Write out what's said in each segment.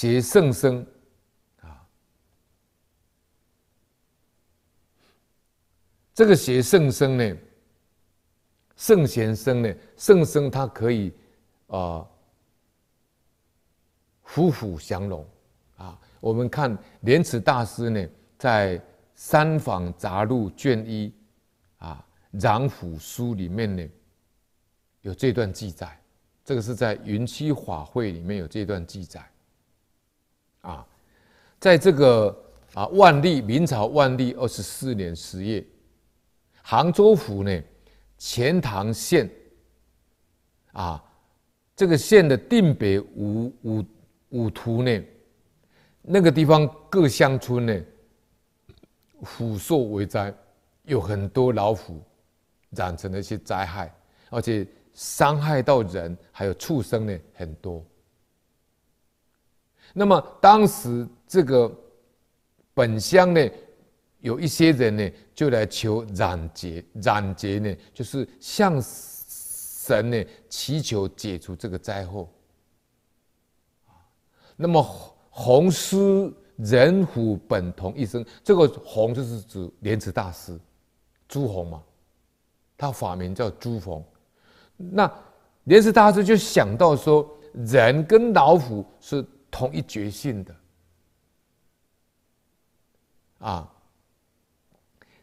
邪圣生，啊，这个邪圣生呢，圣贤生呢，圣僧他可以啊，虎虎降龙啊。我们看莲池大师呢，在《三访杂录》卷一啊《染虎书》里面呢，有这段记载。这个是在云栖法会里面有这段记载。啊，在这个啊万历明朝万历二十四年十月，杭州府呢钱塘县啊这个县的定北五五五图呢那个地方各乡村呢虎兽为灾，有很多老虎，染成了一些灾害，而且伤害到人还有畜生呢很多。那么当时这个本乡呢，有一些人呢就来求染劫，染劫呢就是向神呢祈求解除这个灾祸。那么红师人虎本同一生，这个红就是指莲池大师，朱红嘛，他法名叫朱红，那莲池大师就想到说，人跟老虎是。同一决心的啊，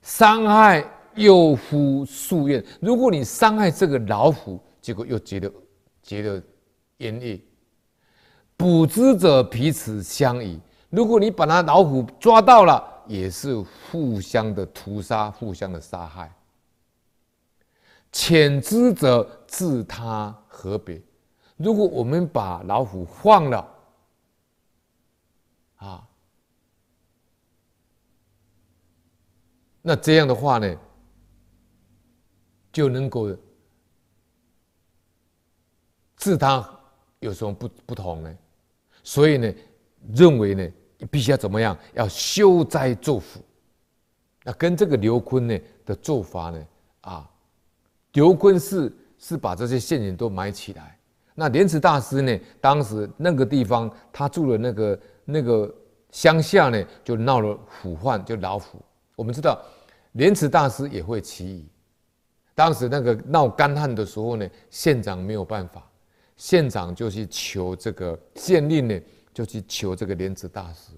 伤害又夫夙愿。如果你伤害这个老虎，结果又结了结了冤孽。捕之者彼此相疑。如果你把那老虎抓到了，也是互相的屠杀，互相的杀害。遣之者自他何别？如果我们把老虎放了。那这样的话呢，就能够治他有什么不不同呢？所以呢，认为呢必须要怎么样，要修斋作虎。那跟这个刘坤呢的做法呢，啊，刘坤是是把这些陷阱都埋起来。那莲池大师呢，当时那个地方他住的那个那个乡下呢，就闹了虎患，就老虎。我们知道。莲池大师也会起雨。当时那个闹干旱的时候呢，县长没有办法，县长就去求这个县令呢，就去求这个莲池大师。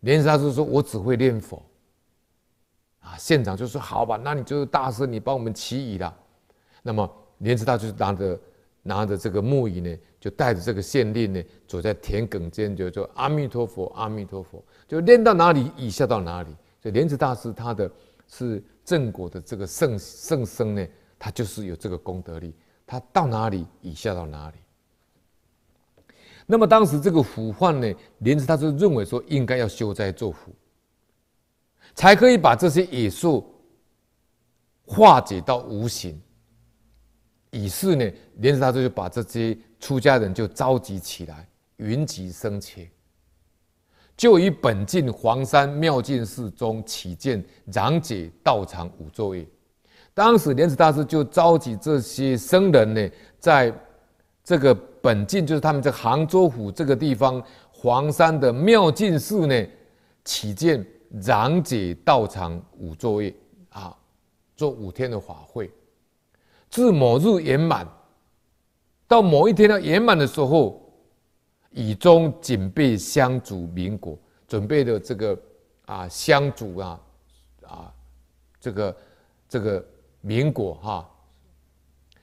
莲池大师说：“我只会念佛。”啊，县长就说：“好吧，那你就大师，你帮我们起雨了。”那么莲池大师拿着拿着这个木椅呢，就带着这个县令呢，走在田埂间，就就阿弥陀佛，阿弥陀佛，就念到哪里，雨下到哪里。所以莲池大师他的是正果的这个圣圣僧呢，他就是有这个功德力，他到哪里以下到哪里。那么当时这个虎患呢，莲池大师认为说应该要修斋做福，才可以把这些野兽化解到无形。于是呢，莲池大师就把这些出家人就召集起来，云集生切。就以本境黄山妙境寺中起建攘解道场五作业，当时莲池大师就召集这些僧人呢，在这个本境，就是他们在杭州府这个地方，黄山的妙境寺呢起建攘解道场五作业啊，做五天的法会，至某日圆满，到某一天要圆满的时候。以中准备香主民国准备的这个啊香主啊啊这个这个民国哈，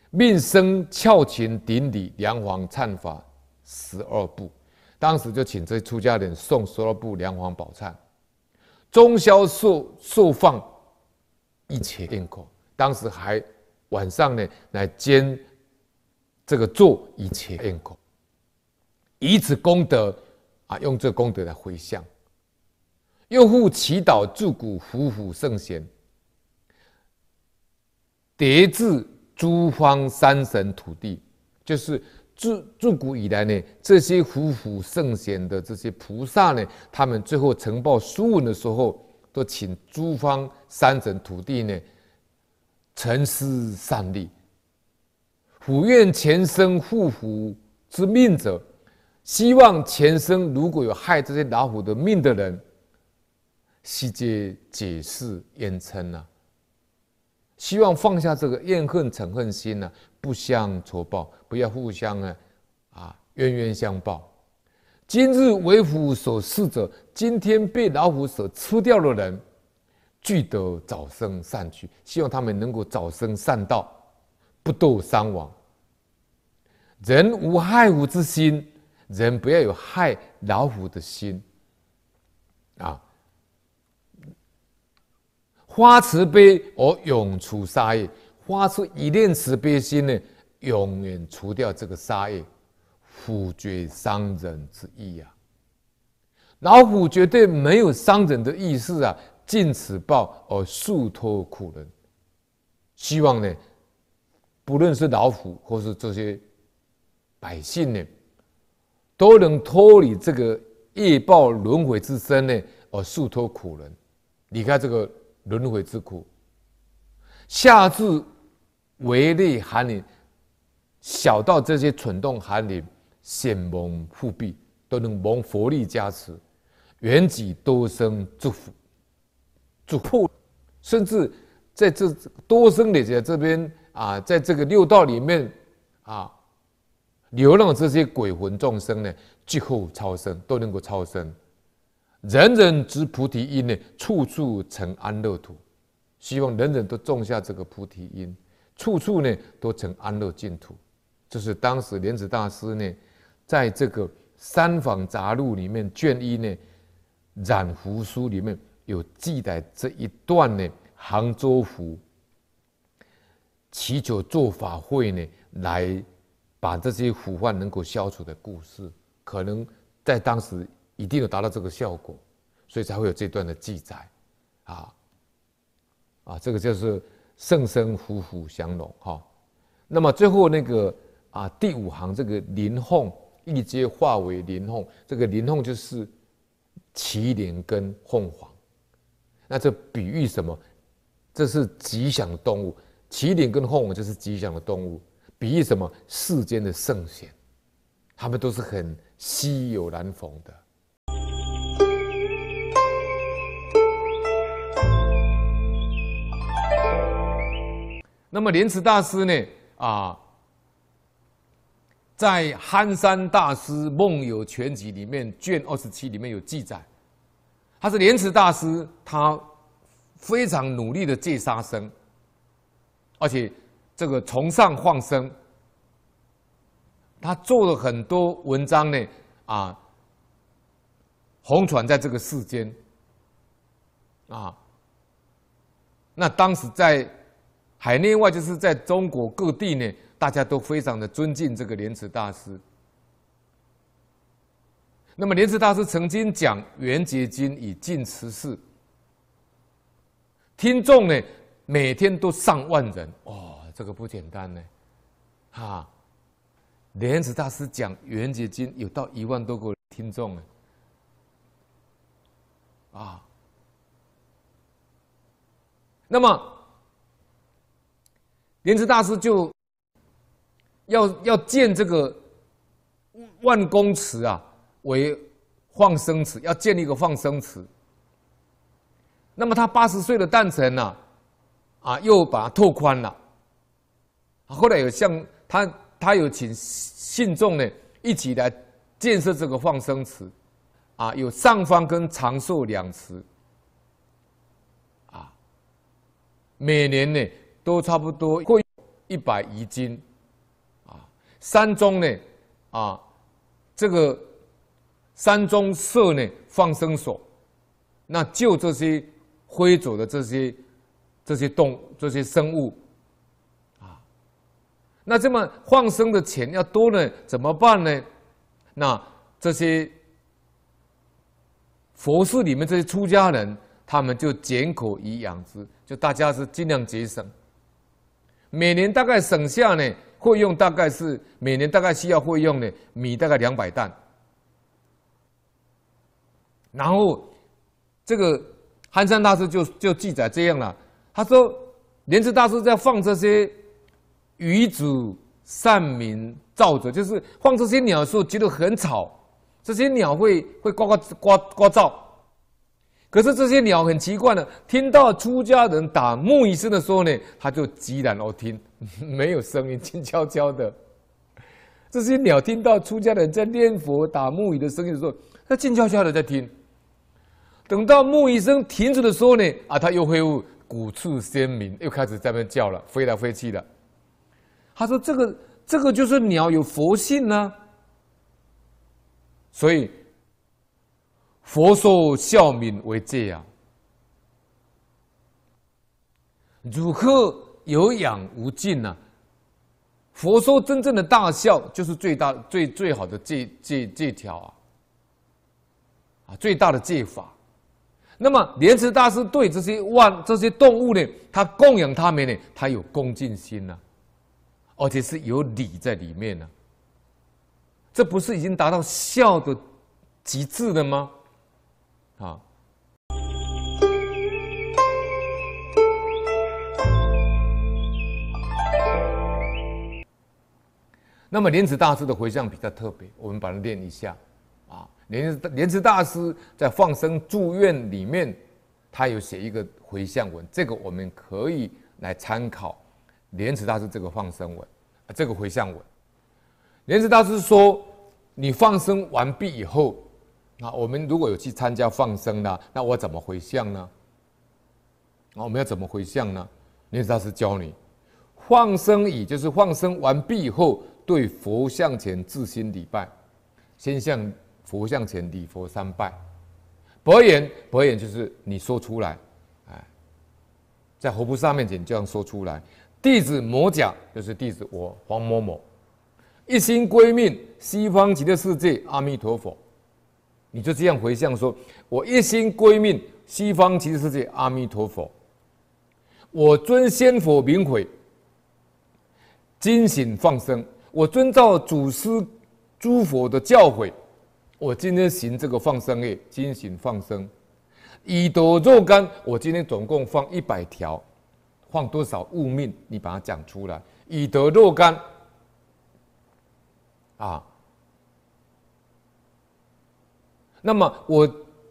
命生翘琴顶礼梁皇忏法十二部，当时就请这出家人送十二部梁皇宝忏，中宵受受放一切应口，当时还晚上呢来煎这个做一切应口。以此功德，啊，用这功德来回向，又复祈祷诸古福福圣贤，叠至诸方三神土地，就是自自古以来呢，这些福福圣贤的这些菩萨呢，他们最后呈报书文的时候，都请诸方三神土地呢，沉思善利，福愿前生护福之命者。希望前生如果有害这些老虎的命的人，悉皆解释言称呐。希望放下这个怨恨、嗔恨心呢，不相仇报，不要互相啊，啊冤冤相报。今日为虎所食者，今天被老虎所吃掉的人，俱得早生善去。希望他们能够早生善道，不堕三亡。人无害虎之心。人不要有害老虎的心啊！发慈悲而永除杀业，发出一念慈悲心呢，永远除掉这个杀业，虎绝伤人之意呀。老虎绝对没有伤人的意思啊！尽此报而速脱苦人。希望呢，不论是老虎或是这些百姓呢。都能脱离这个业报轮回之身呢，而速脱苦轮，离开这个轮回之苦。下至为利寒灵，小到这些蠢动寒灵，显蒙护庇，都能蒙佛力加持，缘起多生祝福，祝福，甚至在这多生的这这边啊，在这个六道里面啊。流浪这些鬼魂众生呢，最后超生都能够超生。人人知菩提因呢，处处成安乐土。希望人人都种下这个菩提因，处处呢都成安乐净土。这是当时莲子大师呢，在这个《三访杂录》里面卷一呢，《染福书》里面有记载这一段呢，杭州府祈求做法会呢来。把这些腐患能够消除的故事，可能在当时一定有达到这个效果，所以才会有这段的记载，啊，啊，这个就是圣僧虎虎降龙哈。那么最后那个啊第五行这个林凤一阶化为林凤，这个林凤就是麒麟跟凤凰，那这比喻什么？这是吉祥动物，麒麟跟凤凰就是吉祥的动物。比喻什么世间的圣贤，他们都是很稀有难逢的。那么莲池大师呢？啊，在憨山大师《梦游全集》里面卷二十七里面有记载，他是莲池大师，他非常努力的戒杀生，而且。这个崇尚放生，他做了很多文章呢啊！红传在这个世间啊，那当时在海内外，就是在中国各地呢，大家都非常的尊敬这个莲池大师。那么莲池大师曾经讲《圆觉经》以净慈世。听众呢每天都上万人哦。这个不简单呢，哈！莲池大师讲圆觉经，有到一万多个听众呢，啊！那么莲池大师就要要建这个万公祠啊，为放生池，要建立一个放生池。那么他八十岁的诞辰呢，啊，又把它拓宽了。后来有向他，他有请信众呢一起来建设这个放生池，啊，有上方跟长寿两池，啊，每年呢都差不多过一百余斤，啊，山中呢，啊，这个山中设呢放生所，那就这些灰走的这些这些动这些生物。那这么放生的钱要多了怎么办呢？那这些佛寺里面这些出家人，他们就减口以养之，就大家是尽量节省。每年大概省下呢，会用大概是每年大概需要会用呢，米大概两百担。然后这个憨山大师就就记载这样了，他说莲池大师在放这些。鱼主、善鸣、噪者，就是放这些鸟的时候觉得很吵。这些鸟会会呱呱呱呱噪。可是这些鸟很奇怪的，听到出家人打木鱼声的时候呢，它就寂然哦听，没有声音，静悄悄的。这些鸟听到出家人在念佛打木鱼的声音的时候，它静悄悄的在听。等到木鱼声停止的时候呢，啊，它又会又鼓翅喧鸣，又开始在那边叫了，飞来飞去的。他说：“这个，这个就是鸟有佛性呢。所以，佛说孝敏为戒啊，如何有养无尽呢？佛说真正的大孝就是最大、最最好的这这这条啊，啊，最大的戒法。那么莲池大师对这些万这些动物呢，他供养他们呢，他有恭敬心呢。”而且是有理在里面呢，这不是已经达到孝的极致了吗？啊。那么莲池大师的回向比较特别，我们把它练一下。啊，莲莲池大师在《放生祝愿》里面，他有写一个回向文，这个我们可以来参考。莲池大师这个放生文，这个回向文。莲池大师说：“你放生完毕以后，啊，我们如果有去参加放生的，那我怎么回向呢？我们要怎么回向呢？莲池大师教你：放生已，就是放生完毕以后，对佛像前自心礼拜，先向佛像前礼佛三拜。博言博言，就是你说出来，哎，在活菩萨面前这样说出来。”弟子魔甲，就是弟子我黄某某，一心归命西方极乐世界阿弥陀佛。你就这样回向说：“我一心归命西方极乐世界阿弥陀佛。我尊先佛名毁，惊醒放生。我遵照祖师、诸佛的教诲，我今天行这个放生业，惊醒放生，以得若干。我今天总共放一百条。”放多少物命，你把它讲出来，以得若干啊。那么，我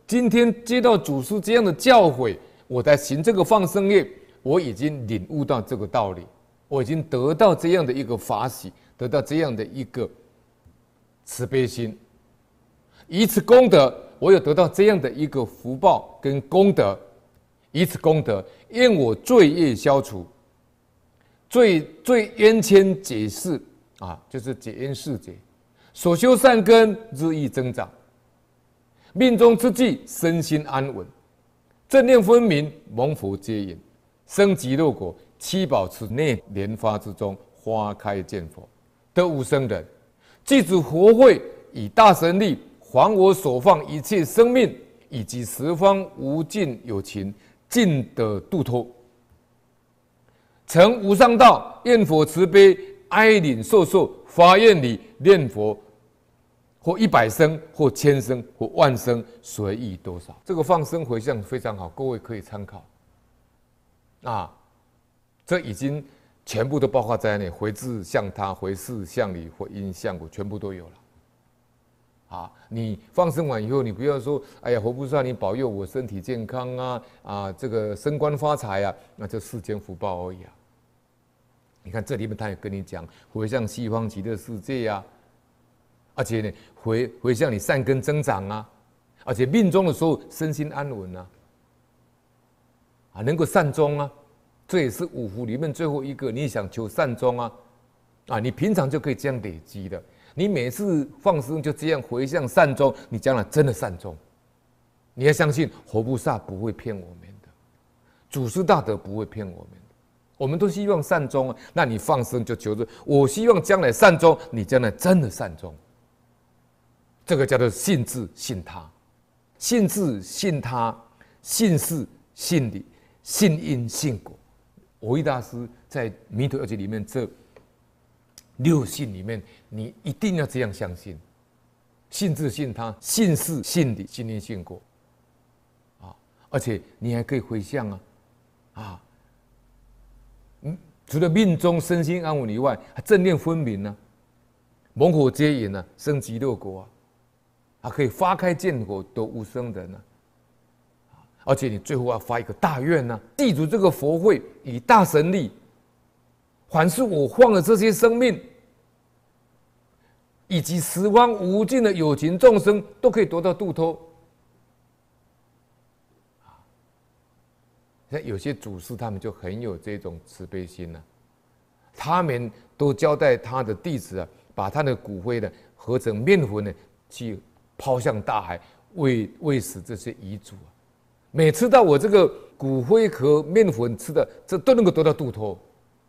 今天接到祖师这样的教诲，我在行这个放生业，我已经领悟到这个道理，我已经得到这样的一个法喜，得到这样的一个慈悲心。以此功德，我有得到这样的一个福报跟功德，以此功德。愿我罪业消除，罪罪冤亲解释啊，就是解冤释结，所修善根日益增长，命中之际身心安稳，正念分明，蒙佛接引，生极乐果，七宝池内莲花之中花开见佛，得无生人，即足佛会以大神力还我所放一切生命，以及十方无尽有情。尽得度脱，成无上道。念佛慈悲，哀怜受受，发愿里念佛，或一百声，或千声，或万声，随意多少。这个放生回向非常好，各位可以参考。啊，这已经全部都包括在内：回至向他，回事向你，回音向我，全部都有了。啊，你放生完以后，你不要说，哎呀，活菩萨，你保佑我身体健康啊，啊，这个升官发财啊，那这世间福报而已啊。你看这里面他也跟你讲，回向西方极乐世界呀，而且呢，回回向你善根增长啊，而且命中的时候身心安稳啊，啊，能够善终啊，这也是五福里面最后一个，你想求善终啊，啊，你平常就可以这样累积的。你每次放生就这样回向善终，你将来真的善终。你要相信活菩萨不会骗我们的，祖师大德不会骗我们的，我们都希望善终。那你放生就求着，我希望将来善终，你将来真的善终。这个叫做信自信他，信自信他，信事信理，信因信果。我一大师在《弥陀二经》里面这六信里面。你一定要这样相信，信自信他，信事信理，信念信果，啊！而且你还可以回向啊，啊！嗯，除了命中身心安稳以外，还正念分明呢，猛火接引呢，升级六国啊，还可以花开见果，得无生人呢，啊！而且你最后要发一个大愿呢，地主这个佛会以大神力，凡是我放的这些生命。以及十方无尽的有情众生都可以得到度脱。像有些祖师他们就很有这种慈悲心呢。他们都交代他的弟子啊，把他的骨灰呢，合成面粉呢，去抛向大海，喂喂食这些遗嘱啊。每次到我这个骨灰和面粉吃的，这都能够得到度脱，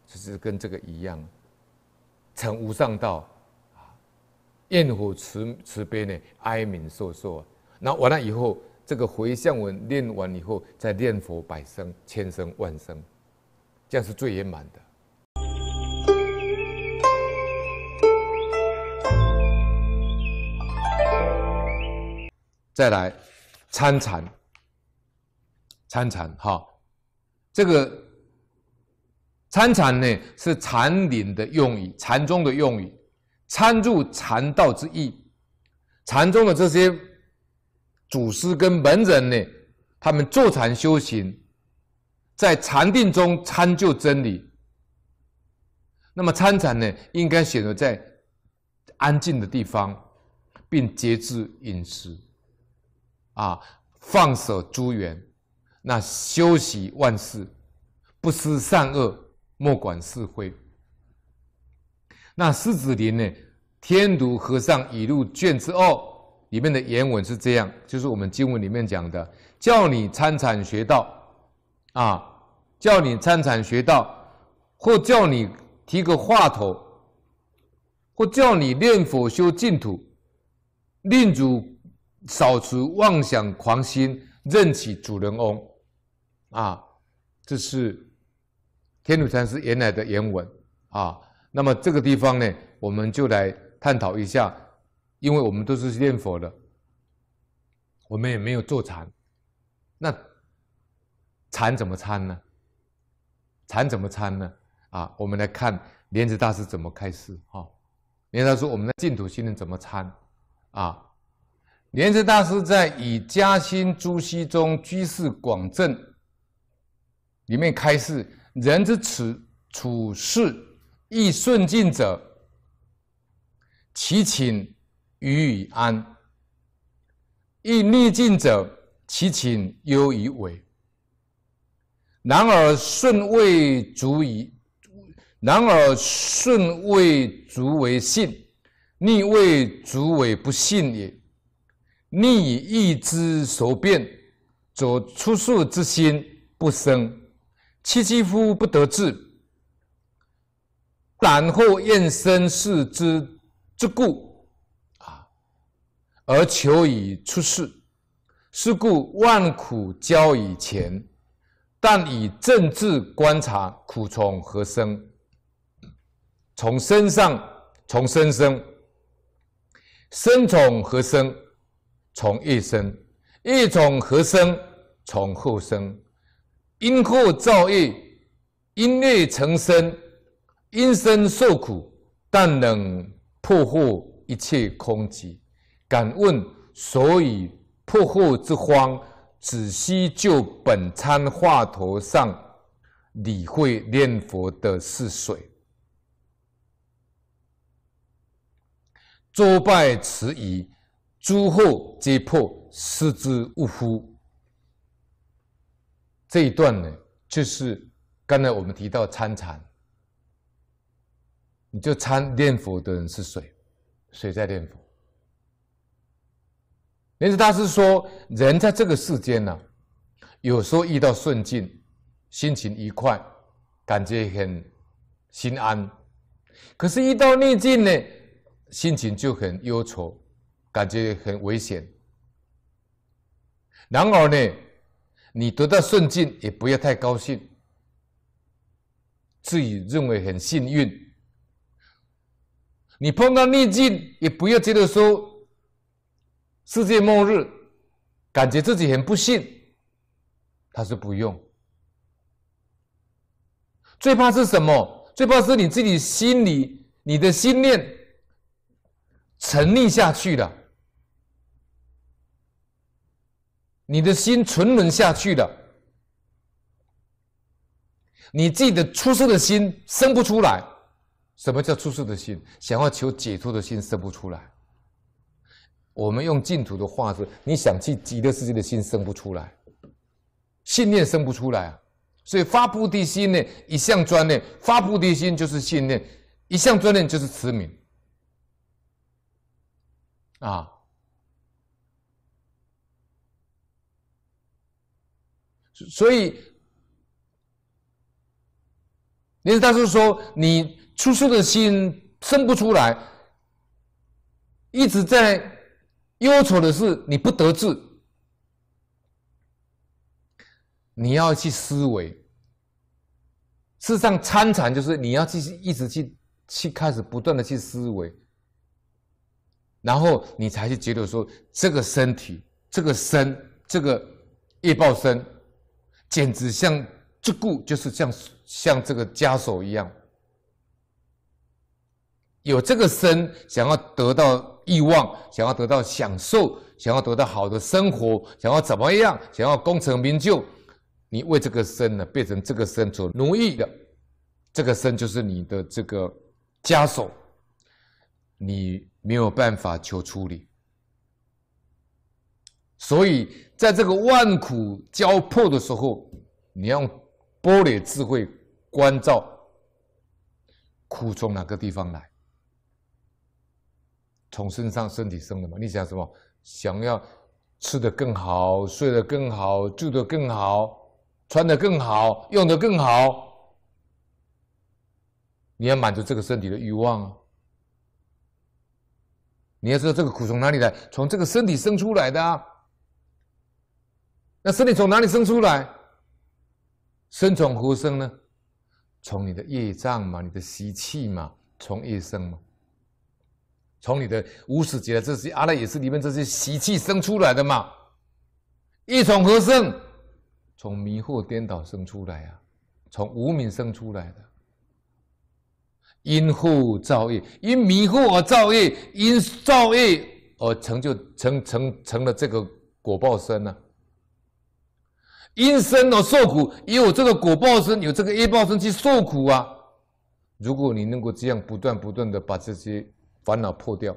就是跟这个一样，成无上道。焰火慈慈悲呢，哀悯受受啊。那完了以后，这个回向文念完以后，再念佛百声、千声、万声，这样是最圆满的。再来参禅，参禅哈，这个参禅呢是禅林的用语，禅宗的用语。参入禅道之意，禅宗的这些祖师跟门人呢，他们坐禅修行，在禅定中参就真理。那么参禅呢，应该选择在安静的地方，并节制饮食，啊，放舍诸缘，那修习万事，不思善恶，莫管是非。那狮子林呢？天竺和尚已录卷之二里面的原文是这样，就是我们经文里面讲的，叫你参禅学道，啊，叫你参禅学道，或叫你提个话头，或叫你念佛修净土，令主少除妄想狂心，任起主人翁，啊，这是天竺禅师原来的原文啊。那么这个地方呢，我们就来探讨一下，因为我们都是念佛的，我们也没有坐禅，那禅怎么参呢？禅怎么参呢？啊，我们来看莲池大师怎么开示。哈。莲大师说我们的净土心人怎么参？啊，莲池大师在以嘉兴诸溪中居士广正里面开示人之此处事。亦顺境者，其情愉以安；亦逆境者，其情忧以为。然而顺未足以，然而顺未足为信，逆未足为不信也。逆以易之，所变；所出世之心不生，其几乎不得志。然后厌生世之之故，啊，而求以出世。是故万苦交以前，但以正治观察苦从何生？从身上，从身生，生从何生？从一生，一从何生？从后生，因后造业，因业成生。因身受苦，但能破获一切空寂。敢问，所以破惑之荒，只需就本参化头上理会念佛的是谁？作拜迟疑，诸后皆破，失之勿乎？这一段呢，就是刚才我们提到参禅。你就参念佛的人是谁？谁在念佛？莲池大师说：“人在这个世间呢，有时候遇到顺境，心情愉快，感觉很心安；可是遇到逆境呢，心情就很忧愁，感觉很危险。然而呢，你得到顺境也不要太高兴，自己认为很幸运。”你碰到逆境，也不要觉得说世界末日，感觉自己很不幸。他是不用。最怕是什么？最怕是你自己心里，你的心念沉溺下去了，你的心沉沦下去了，你自己的出生的心生不出来。什么叫出世的心？想要求解脱的心生不出来。我们用净土的话说，你想去极乐世界的心生不出来，信念生不出来啊。所以发菩提心呢，一向专念；发菩提心就是信念，一向专念就是慈悯。啊，所以林大师说你。粗粗的心生不出来，一直在忧愁的是你不得志，你要去思维。事实上参禅就是你要去一直去去开始不断的去思维，然后你才去觉得说这个身体这个身这个业报身，简直像这故就是像像这个枷锁一样。有这个身，想要得到欲望，想要得到享受，想要得到好的生活，想要怎么样，想要功成名就，你为这个身呢，变成这个身所奴役的，这个身就是你的这个枷锁，你没有办法求出力。所以，在这个万苦交迫的时候，你要剥离智慧关照苦从哪个地方来。从身上、身体生的嘛？你想什么？想要吃的更好，睡得更好，住得更好，穿得更好，用得更好。你要满足这个身体的欲望啊！你要知道这个苦从哪里来？从这个身体生出来的啊。那身体从哪里生出来？生从何生呢？从你的业障嘛，你的习气嘛，从业生嘛。从你的无始劫的这些阿赖也是里面这些习气生出来的嘛？一从何生？从迷惑颠倒生出来呀，从无名生出来的。因惑造业，因迷惑而造业，因造业而成就成成成了这个果报身呢？因生而受苦，也有这个果报身，有这个业报身去受苦啊。如果你能够这样不断不断的把这些。烦恼破掉，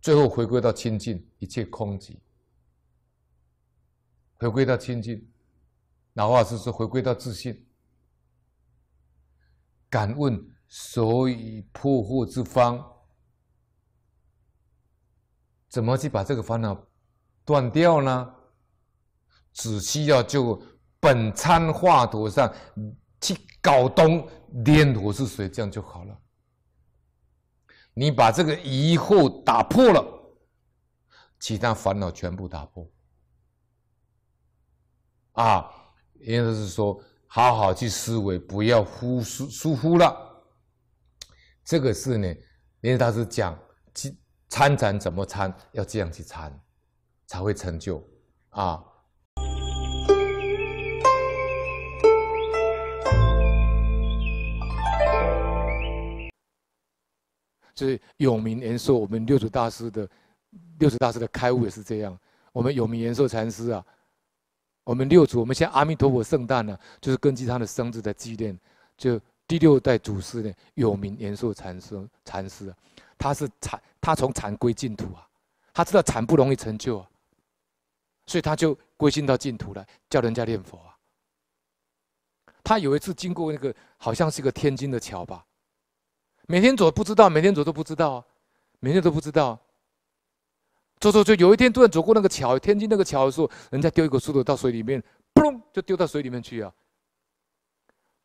最后回归到清净，一切空寂；回归到清净，哪怕是说回归到自信。敢问，所以破惑之方，怎么去把这个烦恼断掉呢？只需要就本参话头上去搞懂念佛是谁，这样就好了。你把这个疑惑打破了，其他烦恼全部打破。啊，因为是说，好好去思维，不要忽疏疏忽了。这个是呢，因为他是讲参禅怎么参，要这样去参，才会成就。啊。是永明延寿，我们六祖大师的，六祖大师的开悟也是这样。我们永明延寿禅师啊，我们六祖，我们现在阿弥陀佛圣诞呢，就是根据他的生日在纪念。就第六代祖师呢，永明延寿禅师，禅师啊，他是禅，他从禅归净土啊，他知道禅不容易成就啊，所以他就归心到净土了，教人家念佛啊。他有一次经过那个好像是一个天津的桥吧。每天走不知道，每天走都不知道，每天都不知道。走走走，有一天突然走过那个桥，天津那个桥的时候，人家丢一个石头到水里面，扑通就丢到水里面去啊。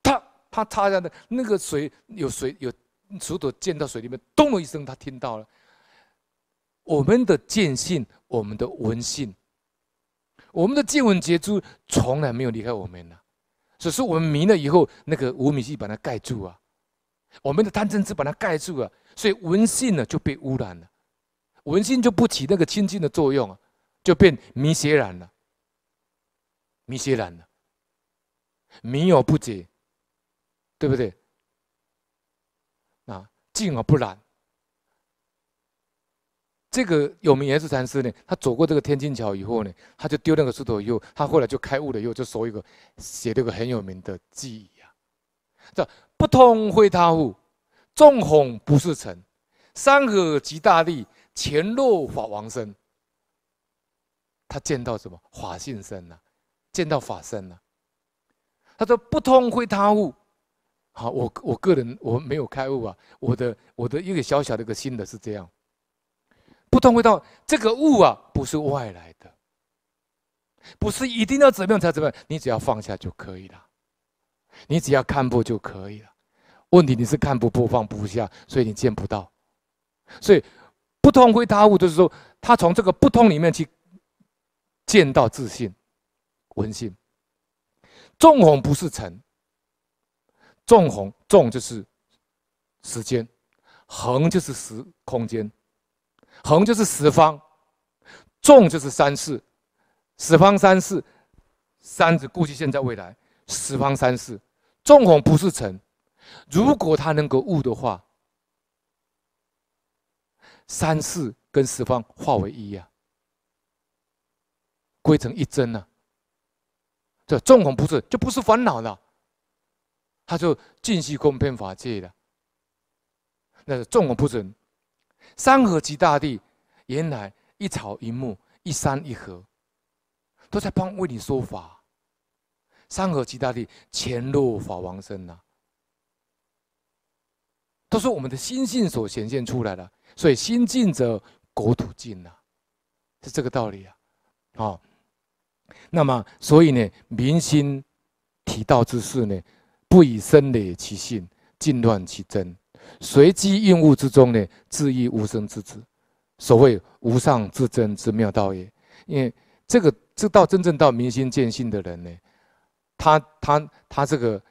啪啪他一的，那个水有水有石头溅到水里面，咚的一声，他听到了。我们的见性，我们的闻性，我们的见闻觉知，从来没有离开我们呢，只是我们迷了以后，那个无名器把它盖住啊。我们的贪嗔痴把它盖住了，所以文性呢就被污染了，文性就不起那个清净的作用啊，就变迷血染了，迷血染了，迷有不解，对不对？啊，静而不染。这个有名圆智禅师呢，他走过这个天津桥以后呢，他就丢那个石头以后，他后来就开悟了以后，就说一个写了一个很有名的忆呀，叫。不通会他物，众哄不是臣，山河即大利，前路法王身。他见到什么？法性身呐，见到法身呐。他说不通会他物，好，我我个人我没有开悟啊，我的我的一个小小的一个心得是这样，不通会到这个物啊，不是外来的，不是一定要怎么样才怎么样，你只要放下就可以了，你只要看破就可以了。问题你是看不破、放不下，所以你见不到。所以不通归他物，就是说他从这个不通里面去见到自信、文性。纵横不是成。纵横纵就是时间，横就是时空间，横就是十方，纵就是三世，十方三世，三指估计现在未来，十方三世，纵横不是成。如果他能够悟的话，三世跟十方化为一呀，归成一真啊。这纵横不生，就不是烦恼了，他就尽息空遍法界了。那纵横不准，山河及大地，原来一草一木、一山一河，都在帮为你说法。山河及大地，全入法王身呐。都是我们的心性所显现出来的，所以心净则国土净呐，是这个道理啊！哦，那么所以呢，民心提道之事呢，不以身累其性，尽乱其真，随机应物之中呢，自意无生之子。所谓无上至真之妙道也。因为这个，知道真正到民心见性的人呢，他他他这个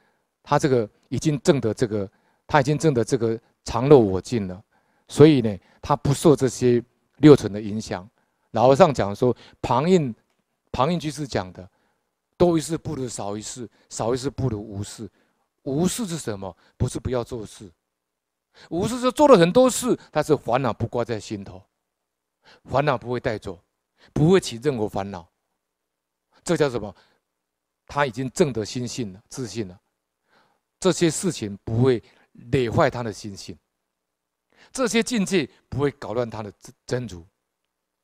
他这个已经证得这个。他已经证得这个常乐我净了，所以呢，他不受这些六尘的影响。老和尚讲说，旁印，旁印居士讲的，多一事不如少一事，少一事不如无事。无事是什么？不是不要做事，无事是做了很多事，但是烦恼不挂在心头，烦恼不会带走，不会起任何烦恼。这叫什么？他已经证得心性了，自信了，这些事情不会。累坏他的心性，这些禁忌不会搞乱他的真真如，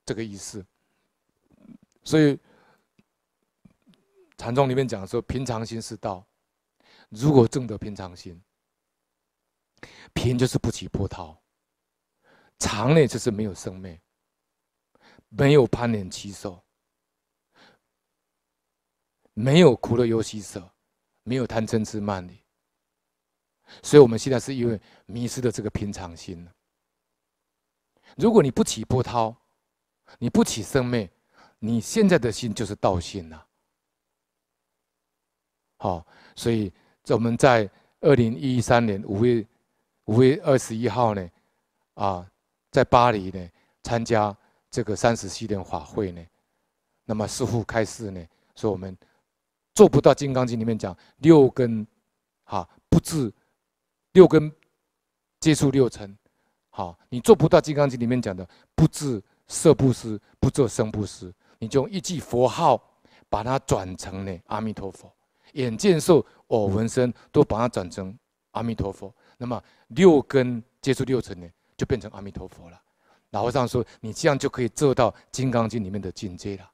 这个意思。所以禅宗里面讲说，平常心是道。如果证得平常心，平就是不起波涛，常呢就是没有生灭，没有攀恋起手，没有苦乐忧喜色，没有贪嗔痴慢的。所以，我们现在是因为迷失了这个平常心。如果你不起波涛，你不起生灭，你现在的心就是道心呐。好，所以我们在二零一三年五月五月二十一号呢，啊，在巴黎呢参加这个三十七点法会呢，那么师父开示呢，说我们做不到《金刚经》里面讲六根哈不治。六根接触六尘，好，你做不到《金刚经》里面讲的不自色不思，不做声不思，你就用一句佛号把它转成呢，阿弥陀佛，眼见受耳闻身都把它转成阿弥陀佛，那么六根接触六尘呢，就变成阿弥陀佛了。老和尚说，你这样就可以做到《金刚经》里面的境界了。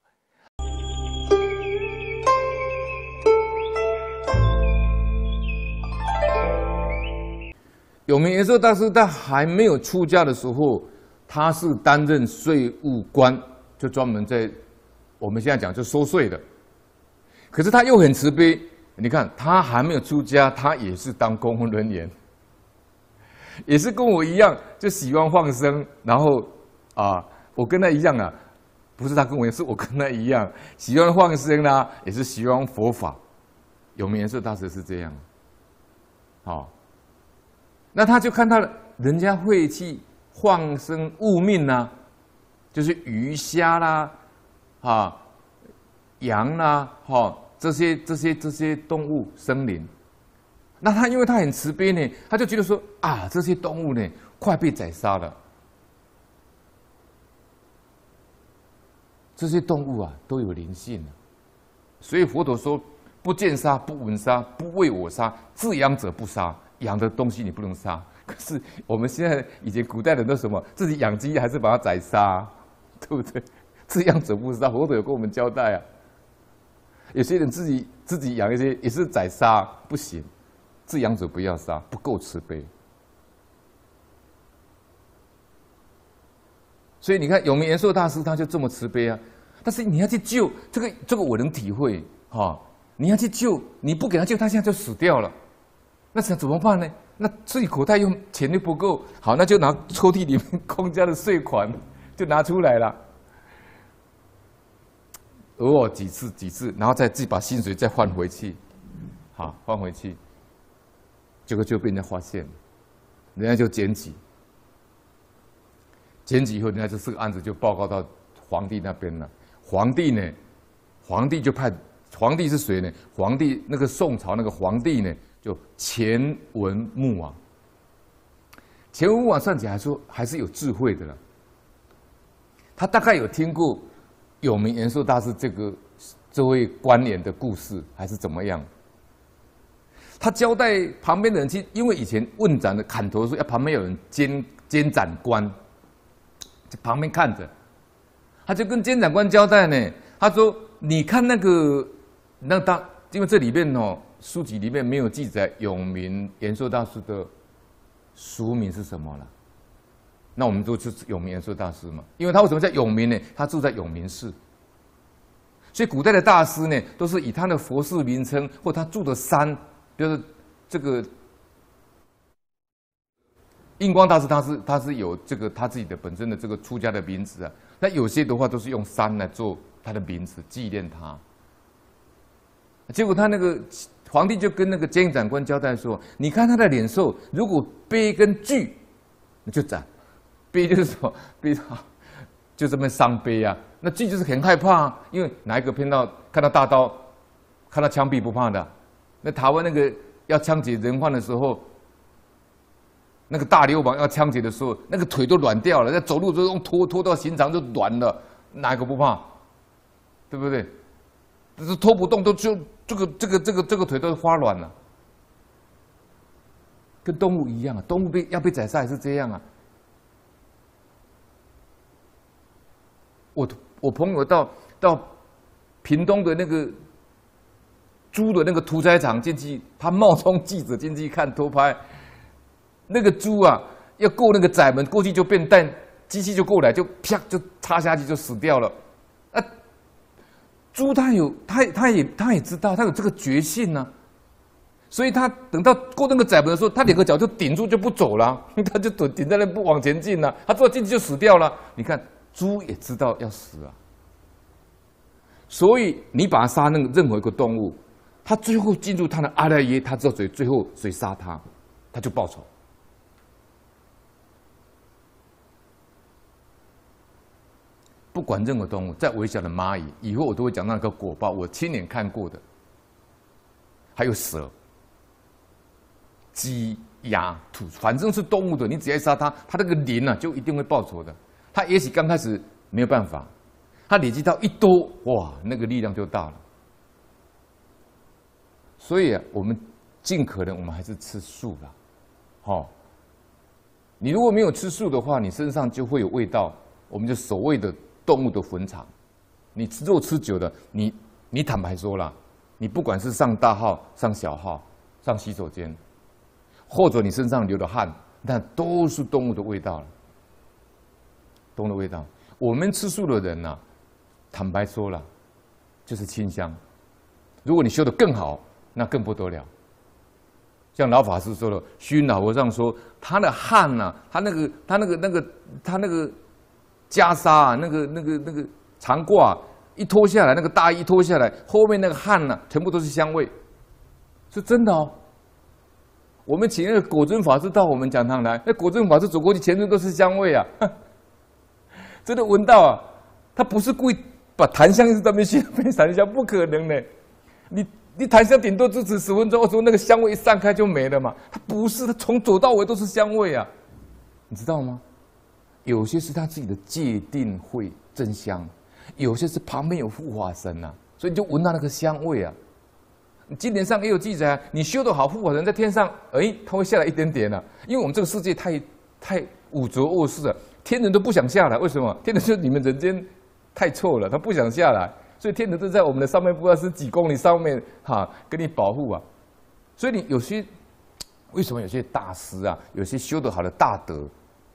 永明延寿大师在还没有出家的时候，他是担任税务官，就专门在我们现在讲就收税的。可是他又很慈悲，你看他还没有出家，他也是当公文人员，也是跟我一样，就喜欢放生。然后啊，我跟他一样啊，不是他跟我是我跟他一样喜欢放生啦，也是喜欢佛法。永明延寿大师是这样，好。那他就看到了人家会去放生物命啊，就是鱼虾啦，啊，羊啦，哈，这些这些这些动物、森林，那他因为他很慈悲呢，他就觉得说啊，这些动物呢，快被宰杀了，这些动物啊都有灵性所以佛陀说，不见杀，不闻杀，不为我杀，自养者不杀。养的东西你不能杀，可是我们现在以前古代人都什么自己养鸡还是把它宰杀，对不对？这样子不杀，佛陀有跟我们交代啊。有些人自己自己养一些也是宰杀，不行，这养者不要杀，不够慈悲。所以你看，永明延寿大师他就这么慈悲啊。但是你要去救这个，这个我能体会哈。你要去救，你不给他救，他现在就死掉了。那想怎么办呢？那己口袋又钱又不够，好，那就拿抽屉里面 空家的税款 就拿出来了，偶尔几次几次，然后再自己把薪水再换回去，好换回去，结果就被人家发现，人家就检举，检举以后，人家就这个案子就报告到皇帝那边了。皇帝呢，皇帝就派皇帝是谁呢？皇帝那个宋朝那个皇帝呢？就前文穆王，前文穆王算起来说还是有智慧的了。他大概有听过有名严素大师这个这位关联的故事，还是怎么样？他交代旁边的人去，因为以前问斩的砍头说，要旁边有人监监斩官在旁边看着。他就跟监斩官交代呢，他说：“你看那个那他，因为这里面哦。”书籍里面没有记载永明延寿大师的俗名是什么了？那我们都是永明延寿大师嘛？因为他为什么叫永明呢？他住在永明寺。所以古代的大师呢，都是以他的佛寺名称或他住的山，就是这个。印光大师他是他是有这个他自己的本身的这个出家的名字啊，那有些的话都是用山来做他的名字，纪念他。结果他那个。皇帝就跟那个监狱长官交代说：“你看他的脸瘦，如果悲跟惧，就斩。悲 就是说，悲啊，就这么伤悲啊。那惧就是很害怕，因为哪一个偏到看到大刀，看到枪毙不怕的？那台湾那个要枪击人犯的时候，那个大流氓要枪击的时候，那个腿都软掉了，在走路都用拖拖到心脏就软了，哪一个不怕？对不对？就是拖不动都就。”这个这个这个这个腿都发软了，跟动物一样啊，动物被要被宰杀也是这样啊。我我朋友到到屏东的那个猪的那个屠宰场进去，他冒充记者进去看偷拍，那个猪啊要过那个窄门过去就变蛋，机器就过来就啪就插下去就死掉了。猪它有它它也它也知道它有这个决心呢，所以它等到过那个窄门的时候，它两个脚就顶住就不走了，它 就蹲顶在那不往前进了，它坐进去就死掉了。你看猪也知道要死啊，所以你把杀那个任何一个动物，它最后进入它的阿赖耶，它知道谁最后谁杀它，它就报仇。不管任何动物，再微小的蚂蚁，以后我都会讲那个果报，我亲眼看过的。还有蛇、鸡、鸭、兔，反正是动物的，你只要杀它，它那个灵啊，就一定会报仇的。它也许刚开始没有办法，它累积到一多，哇，那个力量就大了。所以啊，我们尽可能我们还是吃素啦，好。你如果没有吃素的话，你身上就会有味道，我们就所谓的。动物的坟场，你吃肉吃久了，你你坦白说了，你不管是上大号、上小号、上洗手间，或者你身上流的汗，那都是动物的味道了。动物的味道，我们吃素的人呐，坦白说了，就是清香。如果你修的更好，那更不得了。像老法师说了，虚老和尚说他的汗呐，他那个他那个那个他那个。袈裟啊，那个、那个、那个长褂一脱下来，那个大衣脱下来，后面那个汗呐，全部都是香味，是真的哦。我们请那个果尊法师到我们讲堂来，那果尊法师走过去，全身都是香味啊，真的闻到啊。他不是故意把檀香扔进去，非檀香不可能的。你你檀香顶多支持十分钟，分钟那个香味一散开就没了嘛。他不是，他从左到尾都是香味啊，你知道吗？有些是他自己的界定会真香，有些是旁边有护法神呐，所以你就闻到那个香味啊。经典上也有记载啊，你修得好护法神在天上，哎，他会下来一点点呐。因为我们这个世界太太五浊恶世了，天人都不想下来，为什么？天人说你们人间太臭了，他不想下来，所以天人都在我们的上面，不知道是几公里上面哈，给你保护啊。所以你有些为什么有些大师啊，有些修得好的大德。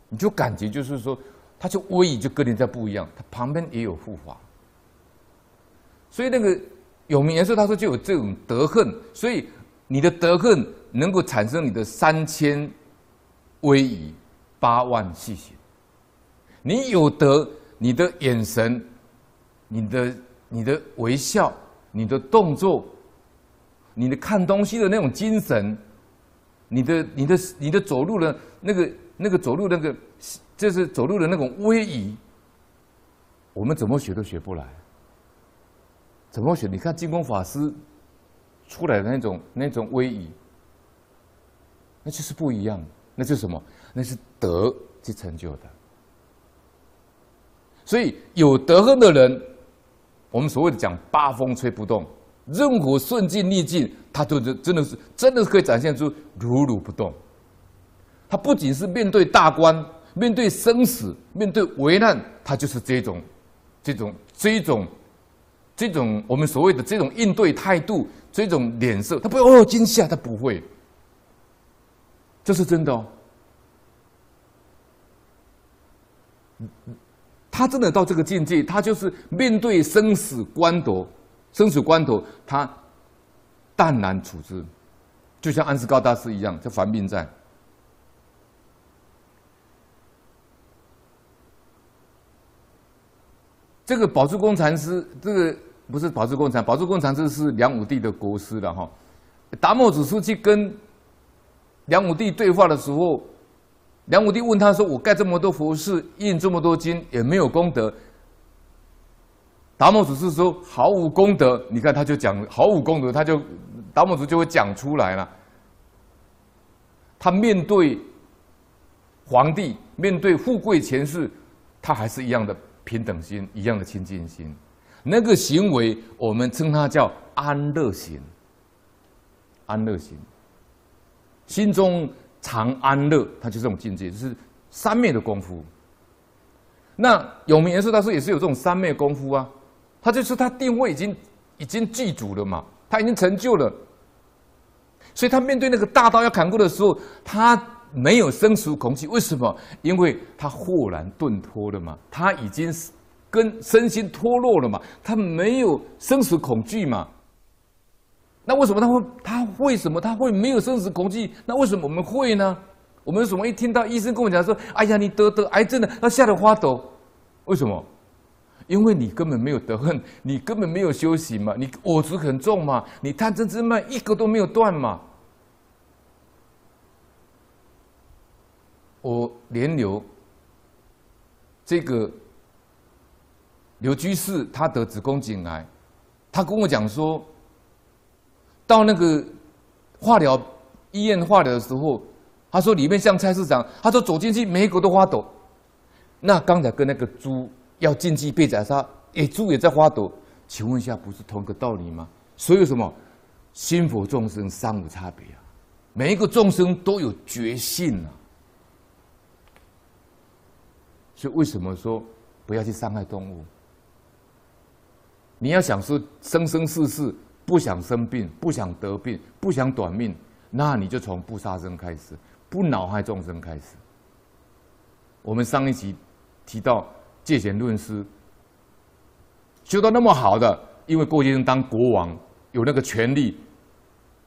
你就感觉就是说，他就威仪就跟人家不一样，他旁边也有护法。所以那个有名颜色，他说就有这种德恨，所以你的德恨能够产生你的三千威仪、八万细血。你有德，你的眼神、你的、你的微笑、你的动作、你的看东西的那种精神、你的、你的、你的走路的那个。那个走路那个，就是走路的那种威仪，我们怎么学都学不来。怎么学？你看金光法师，出来的那种那种威仪，那就是不一样。那就是什么？那是德去成就的。所以有德行的人，我们所谓的讲八风吹不动，任何顺境逆境，他都真的是真的可以展现出如如不动。他不仅是面对大官、面对生死、面对危难，他就是这种、这种、这种、这种我们所谓的这种应对态度、这种脸色。他不哦惊吓，他不会，这是真的哦。他真的到这个境界，他就是面对生死关头，生死关头，他淡然处之，就像安世高大师一样，叫凡病在。这个宝珠公禅师，这个不是宝珠公禅，宝珠公禅师是梁武帝的国师了哈。达摩祖师去跟梁武帝对话的时候，梁武帝问他说：“我盖这么多佛寺，印这么多经，也没有功德。”达摩祖师说：“毫无功德。”你看他就讲毫无功德，他就达摩祖就会讲出来了。他面对皇帝，面对富贵前世，他还是一样的。平等心一样的清净心，那个行为我们称它叫安乐行。安乐行，心中常安乐，它就是这种境界，就是三昧的功夫。那永明延寿大师也是有这种三昧功夫啊，他就是他定位已经已经具足了嘛，他已经成就了，所以他面对那个大刀要砍过的时候，他。没有生死恐惧，为什么？因为他豁然顿脱了嘛，他已经跟身心脱落了嘛，他没有生死恐惧嘛。那为什么他会？他为什么他会没有生死恐惧？那为什么我们会呢？我们为什么一听到医生跟我讲说：“哎呀，你得得癌症了”，他吓得发抖？为什么？因为你根本没有得恨，你根本没有休息嘛，你我子很重嘛，你贪嗔痴慢一个都没有断嘛。我连留这个刘居士，他得子宫颈癌，他跟我讲说，到那个化疗医院化疗的时候，他说里面像菜市场，他说走进去每一个都花朵。那刚才跟那个猪要进去被宰杀，野猪也在花朵，请问一下，不是同一个道理吗？所以什么心佛众生三无差别啊，每一个众生都有觉性啊。所以为什么说不要去伤害动物？你要想说生生世世不想生病、不想得病、不想短命，那你就从不杀生开始，不恼害众生开始。我们上一集提到借钱论师修到那么好的，因为过去当国王有那个权利，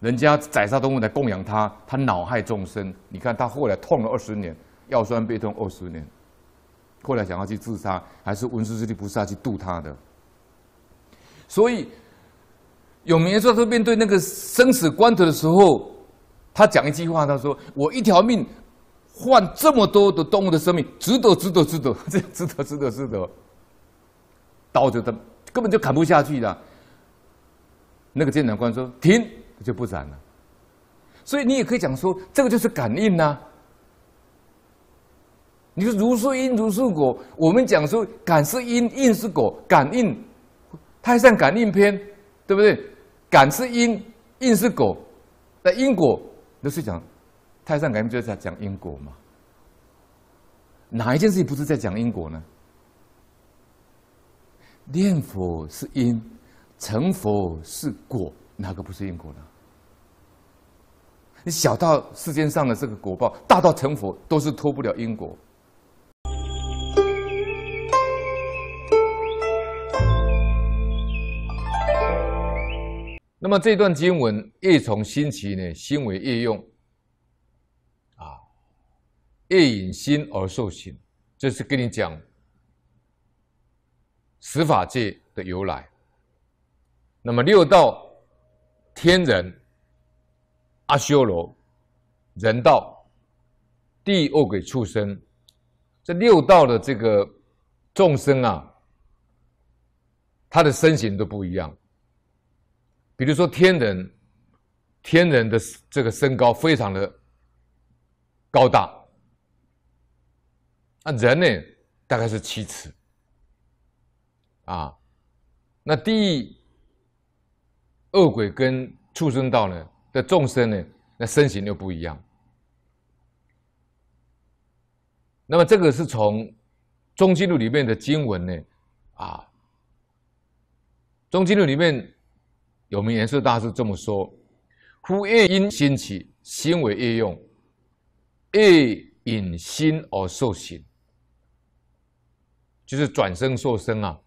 人家宰杀动物来供养他，他恼害众生。你看他后来痛了二十年，腰酸背痛二十年。后来想要去自杀，还是文殊师利菩萨去度他的。所以永明延寿面对那个生死关头的时候，他讲一句话，他说：“我一条命换这么多的动物的生命，值得，值得，值得，这 值得，值得，值得。”刀就他根本就砍不下去了。那个监斩官说：“停，就不斩了。”所以你也可以讲说，这个就是感应呐。你说“如是因，如是果”，我们讲说“感是因，应是果”，感应《太上感应篇》，对不对？感是因，应是果。那因果那是讲《太上感应》就是在讲因果嘛？哪一件事情不是在讲因果呢？念佛是因，成佛是果，哪个不是因果呢？你小到世间上的这个果报，大到成佛，都是脱不了因果。那么这段经文，业从心起呢，心为业用，啊，业引心而受行，这是跟你讲十法界的由来。那么六道、天人、阿修罗、人道、地恶鬼、畜生，这六道的这个众生啊，他的身形都不一样。比如说天人，天人的这个身高非常的高大，那人呢大概是七尺，啊，那地恶鬼跟畜生道呢的众生呢，那身形又不一样。那么这个是从《中经录》里面的经文呢，啊，《中经录》里面。有名圆宿大师这么说：“夫夜因心起，心为业用，夜引心而受行，就是转生受生啊。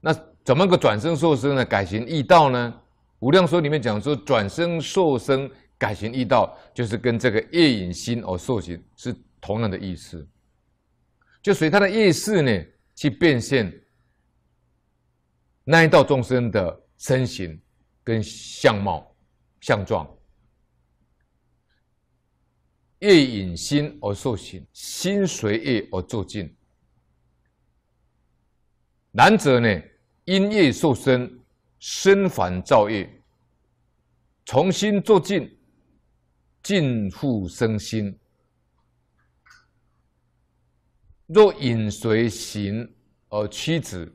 那怎么个转生受生呢？改行易道呢？无量说里面讲说，转生受生改行易道，就是跟这个业引心而受行是同样的意思，就随他的意思呢去变现那一道众生的身形。”跟相貌、相状，业引心而受行，心随业而作尽。难者呢，因业受身，身凡造业，从心作尽，尽复生心。若引随行而屈止。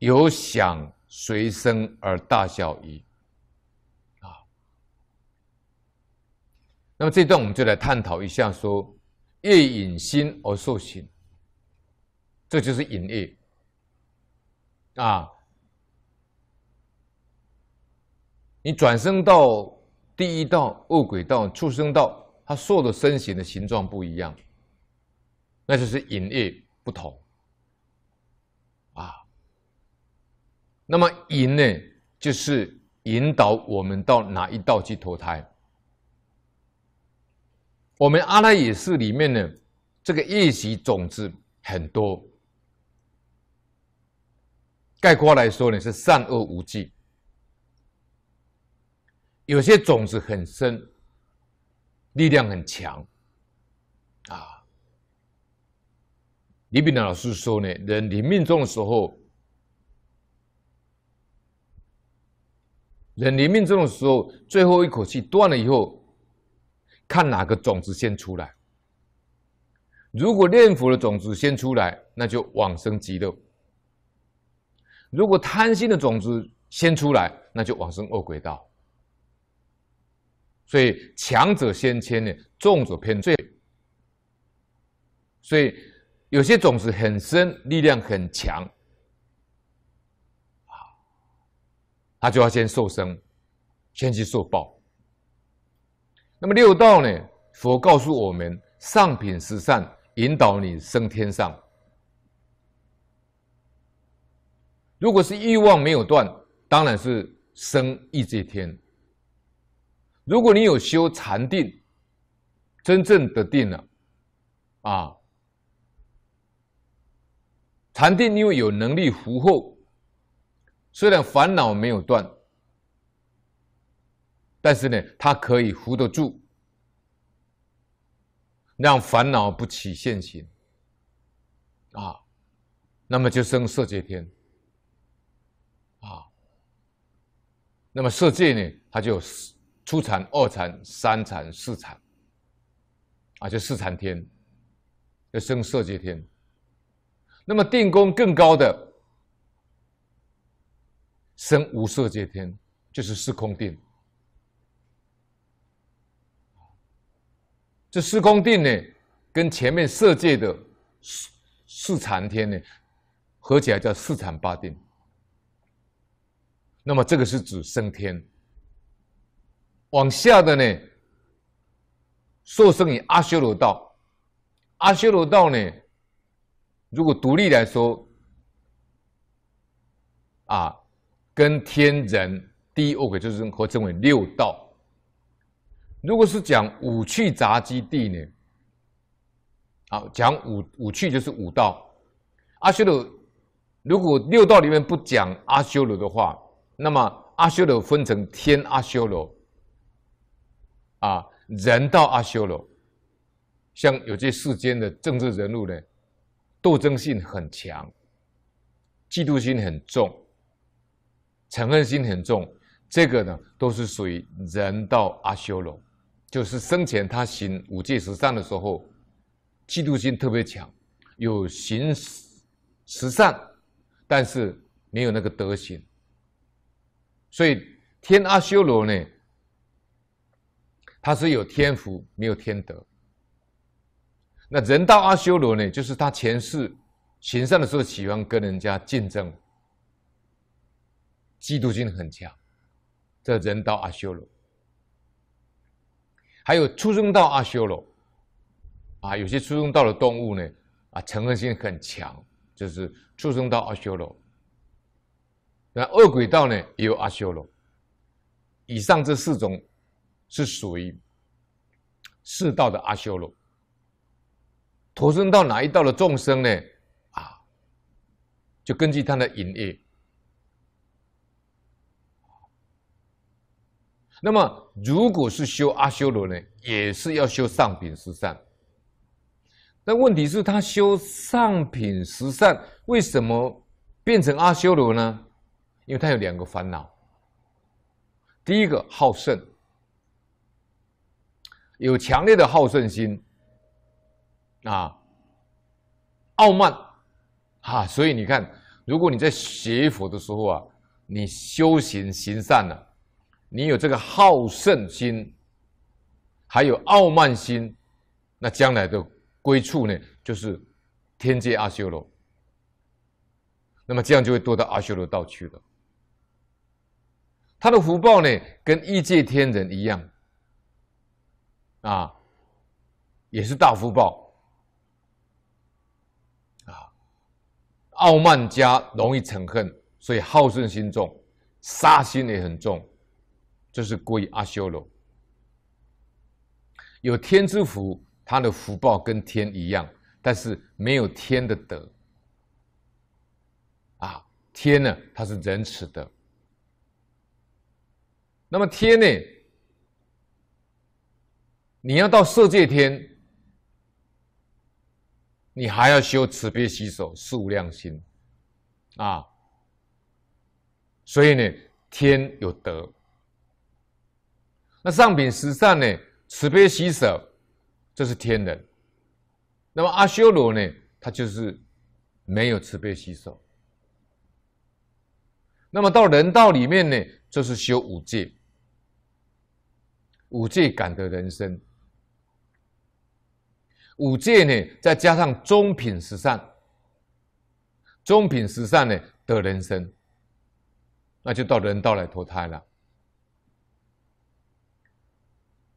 有想随身而大小异，啊，那么这段我们就来探讨一下，说业引心而受行，这就是引业啊。你转生到第一道、恶鬼道、畜生道，它受的身形的形状不一样，那就是引业不同。那么引呢，就是引导我们到哪一道去投胎。我们阿拉也识里面呢，这个业习种子很多，概括来说呢是善恶无忌。有些种子很深，力量很强，啊。李炳南老师说呢，人临命中的时候。人临命终的时候，最后一口气断了以后，看哪个种子先出来。如果念佛的种子先出来，那就往生极乐；如果贪心的种子先出来，那就往生恶鬼道。所以强者先迁呢，重者偏罪。所以有些种子很深，力量很强。他就要先受生，先去受报。那么六道呢？佛告诉我们，上品十善引导你升天上。如果是欲望没有断，当然是生欲界天。如果你有修禅定，真正得定了，啊，禅定因为有能力福后，虽然烦恼没有断，但是呢，它可以扶得住，让烦恼不起现行，啊，那么就生色界天，啊，那么色界呢，它就四初禅、二禅、三禅、四禅，啊，就四禅天，就生色界天，那么定功更高的。生无色界天，就是四空定。这四空定呢，跟前面色界的四四禅天呢，合起来叫四禅八定。那么这个是指升天，往下的呢，受生于阿修罗道。阿修罗道呢，如果独立来说，啊。跟天人一恶鬼就是合称为六道。如果是讲五趣杂基地呢？好，讲五五趣就是五道。阿修罗，如果六道里面不讲阿修罗的话，那么阿修罗分成天阿修罗，啊，人道阿修罗，像有些世间的政治人物呢，斗争性很强，嫉妒心很重。嗔恨心很重，这个呢都是属于人道阿修罗，就是生前他行五戒十善的时候，嫉妒心特别强，有行十善，但是没有那个德行，所以天阿修罗呢，他是有天福没有天德，那人道阿修罗呢，就是他前世行善的时候喜欢跟人家竞争。嫉妒心很强，这人道阿修罗，还有出生道阿修罗，啊，有些出生道的动物呢，啊，嗔恨心很强，就是出生道阿修罗。那恶鬼道呢，也有阿修罗。以上这四种是属于四道的阿修罗。投生到哪一道的众生呢？啊，就根据他的业力。那么，如果是修阿修罗呢，也是要修上品十善。但问题是，他修上品十善，为什么变成阿修罗呢？因为他有两个烦恼：第一个好胜，有强烈的好胜心啊，傲慢啊。所以你看，如果你在学佛的时候啊，你修行行善了。你有这个好胜心，还有傲慢心，那将来的归处呢？就是天界阿修罗。那么这样就会堕到阿修罗道去了。他的福报呢，跟异界天人一样，啊，也是大福报。啊，傲慢加容易成恨，所以好胜心重，杀心也很重。这是归阿修罗，有天之福，他的福报跟天一样，但是没有天的德。啊，天呢，它是仁慈的。那么天呢，你要到色界天，你还要修慈悲洗手、数量心，啊，所以呢，天有德。那上品十善呢？慈悲喜舍，这是天人。那么阿修罗呢？他就是没有慈悲喜舍。那么到人道里面呢，就是修五戒，五戒感得人生。五戒呢，再加上中品十善，中品十善呢得人生，那就到人道来投胎了。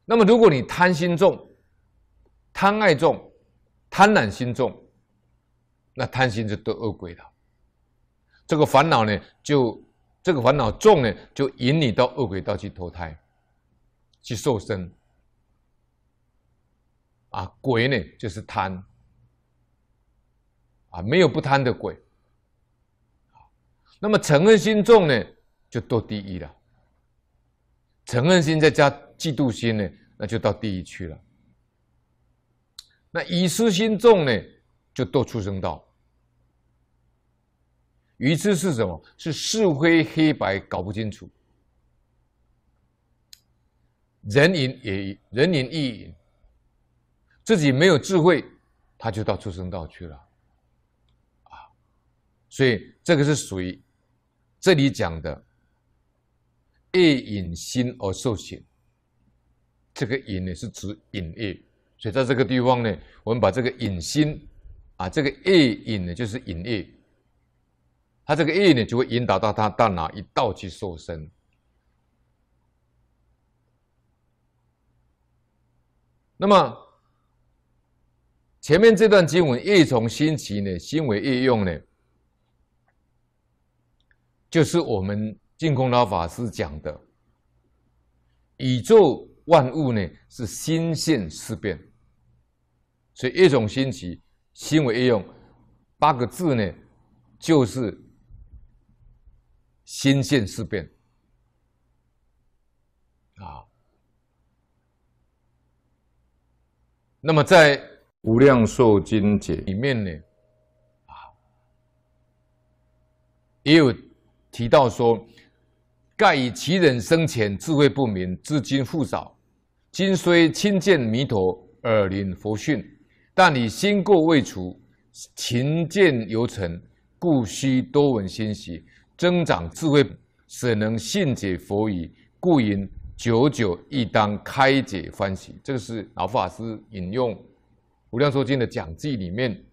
那么，如果你贪心重、贪爱重、贪婪心重，那贪心就得恶鬼了。这个烦恼呢，就这个烦恼重呢，就引你到恶鬼道去投胎、去受生。啊，鬼呢就是贪，啊，没有不贪的鬼。那么嗔恨心重呢，就堕地狱了。嗔恨心再加。嫉妒心呢，那就到地狱去了。那以私心重呢，就堕畜生道。其次是什么？是是非黑白搞不清楚，人淫也，人淫亦淫，自己没有智慧，他就到畜生道去了。啊，所以这个是属于这里讲的，夜隐心而受险。这个引呢是指引业，所以在这个地方呢，我们把这个引心啊，这个业引呢就是引业，他这个业呢就会引导到他到哪一道去受生。那么前面这段经文“业从心起，呢心为业用”呢，就是我们净空老法师讲的宇宙。万物呢是心性事变，所以一种心起，心为一用，八个字呢就是心性事变啊。那么在《无量寿经》解里面呢，啊，也有提到说，盖以其人生前智慧不明，至今复少。今虽亲见弥陀，耳聆佛训，但你心垢未除，情见犹存，故须多闻心习，增长智慧，舍能信解佛语，故应久久，亦当开解欢喜。这个是老法师引用《无量寿经》的讲记里面，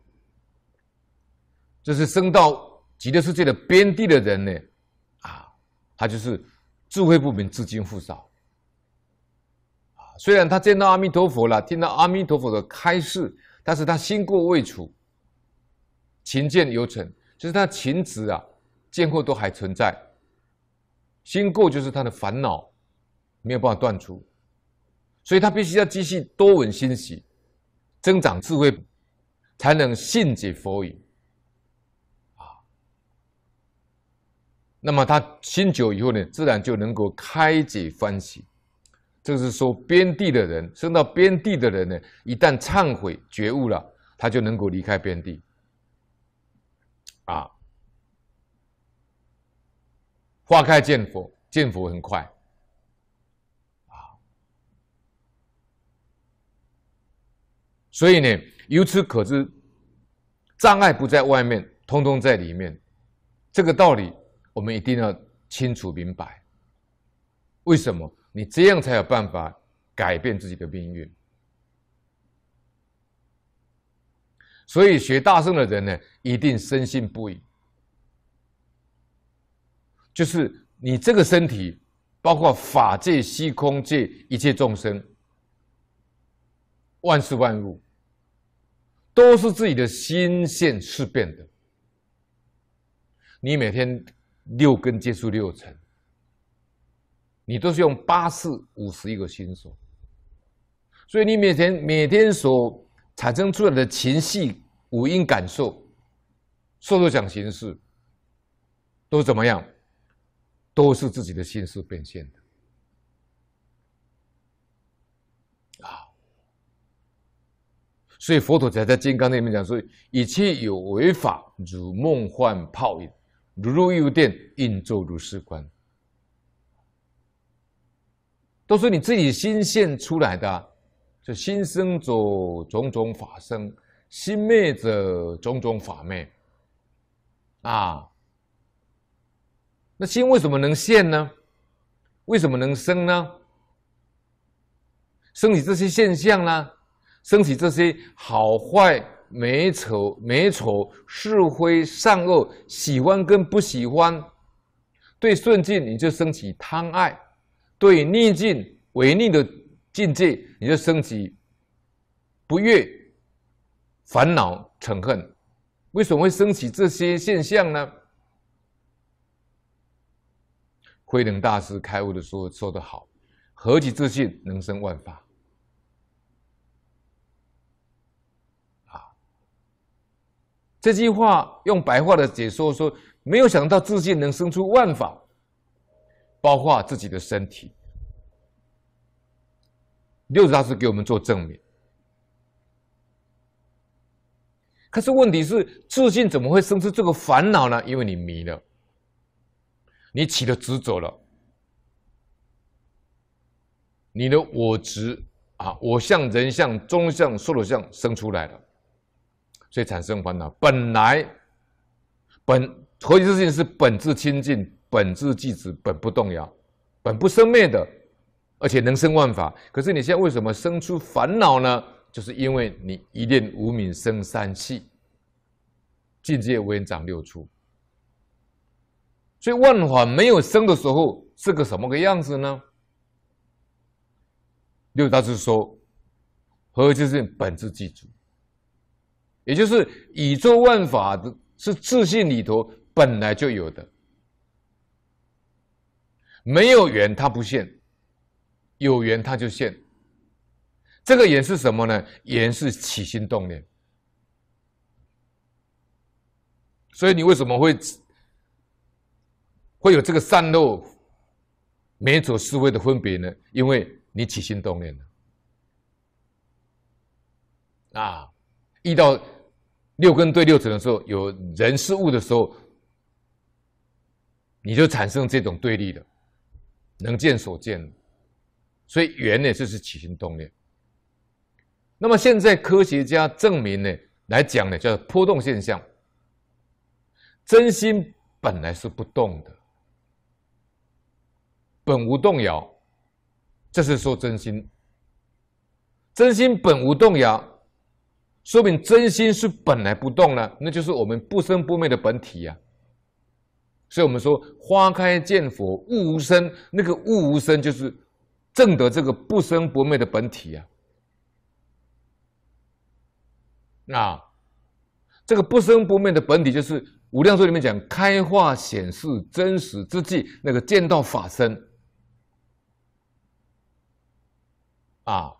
这是升到极乐世界的边地的人呢，啊，他就是智慧不明，至今复少。虽然他见到阿弥陀佛了，听到阿弥陀佛的开示，但是他心过未除，情见犹存，就是他情执啊，见过都还存在。心过就是他的烦恼，没有办法断除，所以他必须要继续多闻心喜，增长智慧，才能信解佛语。啊，那么他醒久以后呢，自然就能够开解欢喜。就是说，边地的人生到边地的人呢，一旦忏悔觉悟了，他就能够离开边地。啊，花开见佛，见佛很快。啊，所以呢，由此可知，障碍不在外面，通通在里面。这个道理，我们一定要清楚明白。为什么？你这样才有办法改变自己的命运。所以学大圣的人呢，一定深信不疑，就是你这个身体，包括法界、虚空界、一切众生、万事万物，都是自己的心现事变的。你每天六根接触六尘。你都是用八四五十一个心所，所以你每天每天所产生出来的情绪、五音感受、受想行识，都怎么样？都是自己的心事变现的啊！所以佛陀才在《金刚那里面讲说：“一切有为法，如梦幻泡影，如入幽电，应作如是观。”都是你自己心现出来的，就心生者种种法生，心灭者种种法灭。啊，那心为什么能现呢？为什么能生呢？生起这些现象呢？生起这些好坏美丑美丑是非善恶喜欢跟不喜欢，对顺境你就升起贪爱。对逆境违逆的境界，你就升起不悦、烦恼、嗔恨。为什么会升起这些现象呢？慧能大师开悟的时候说得好：“何其自信，能生万法。”啊，这句话用白话的解说说：“没有想到自信能生出万法。”包括自己的身体，六识大是给我们做证明。可是问题是，自信怎么会生出这个烦恼呢？因为你迷了，你起了执着了，你的我执啊，我相、人相、中相、寿罗相生出来了，所以产生烦恼。本来本何以自信是本质清净？本质即止，本不动摇，本不生灭的，而且能生万法。可是你现在为什么生出烦恼呢？就是因为你一念无明生三气，境界无言长六出。所以万法没有生的时候是个什么个样子呢？六大师说，何就是本质即止，也就是宇宙万法的是自信里头本来就有的。没有缘，它不现；有缘，它就现。这个缘是什么呢？缘是起心动念。所以你为什么会会有这个善恶、美丑、思维的分别呢？因为你起心动念了。啊，遇到六根对六尘的时候，有人事物的时候，你就产生这种对立的。能见所见，所以缘呢就是起心动念。那么现在科学家证明呢，来讲呢叫波动现象。真心本来是不动的，本无动摇，这是说真心。真心本无动摇，说明真心是本来不动了，那就是我们不生不灭的本体呀。所以我们说，花开见佛，物无生。那个物无生，就是证得这个不生不灭的本体啊。那这个不生不灭的本体，就是《无量寿里面讲，开化显示真实之际，那个见到法身啊，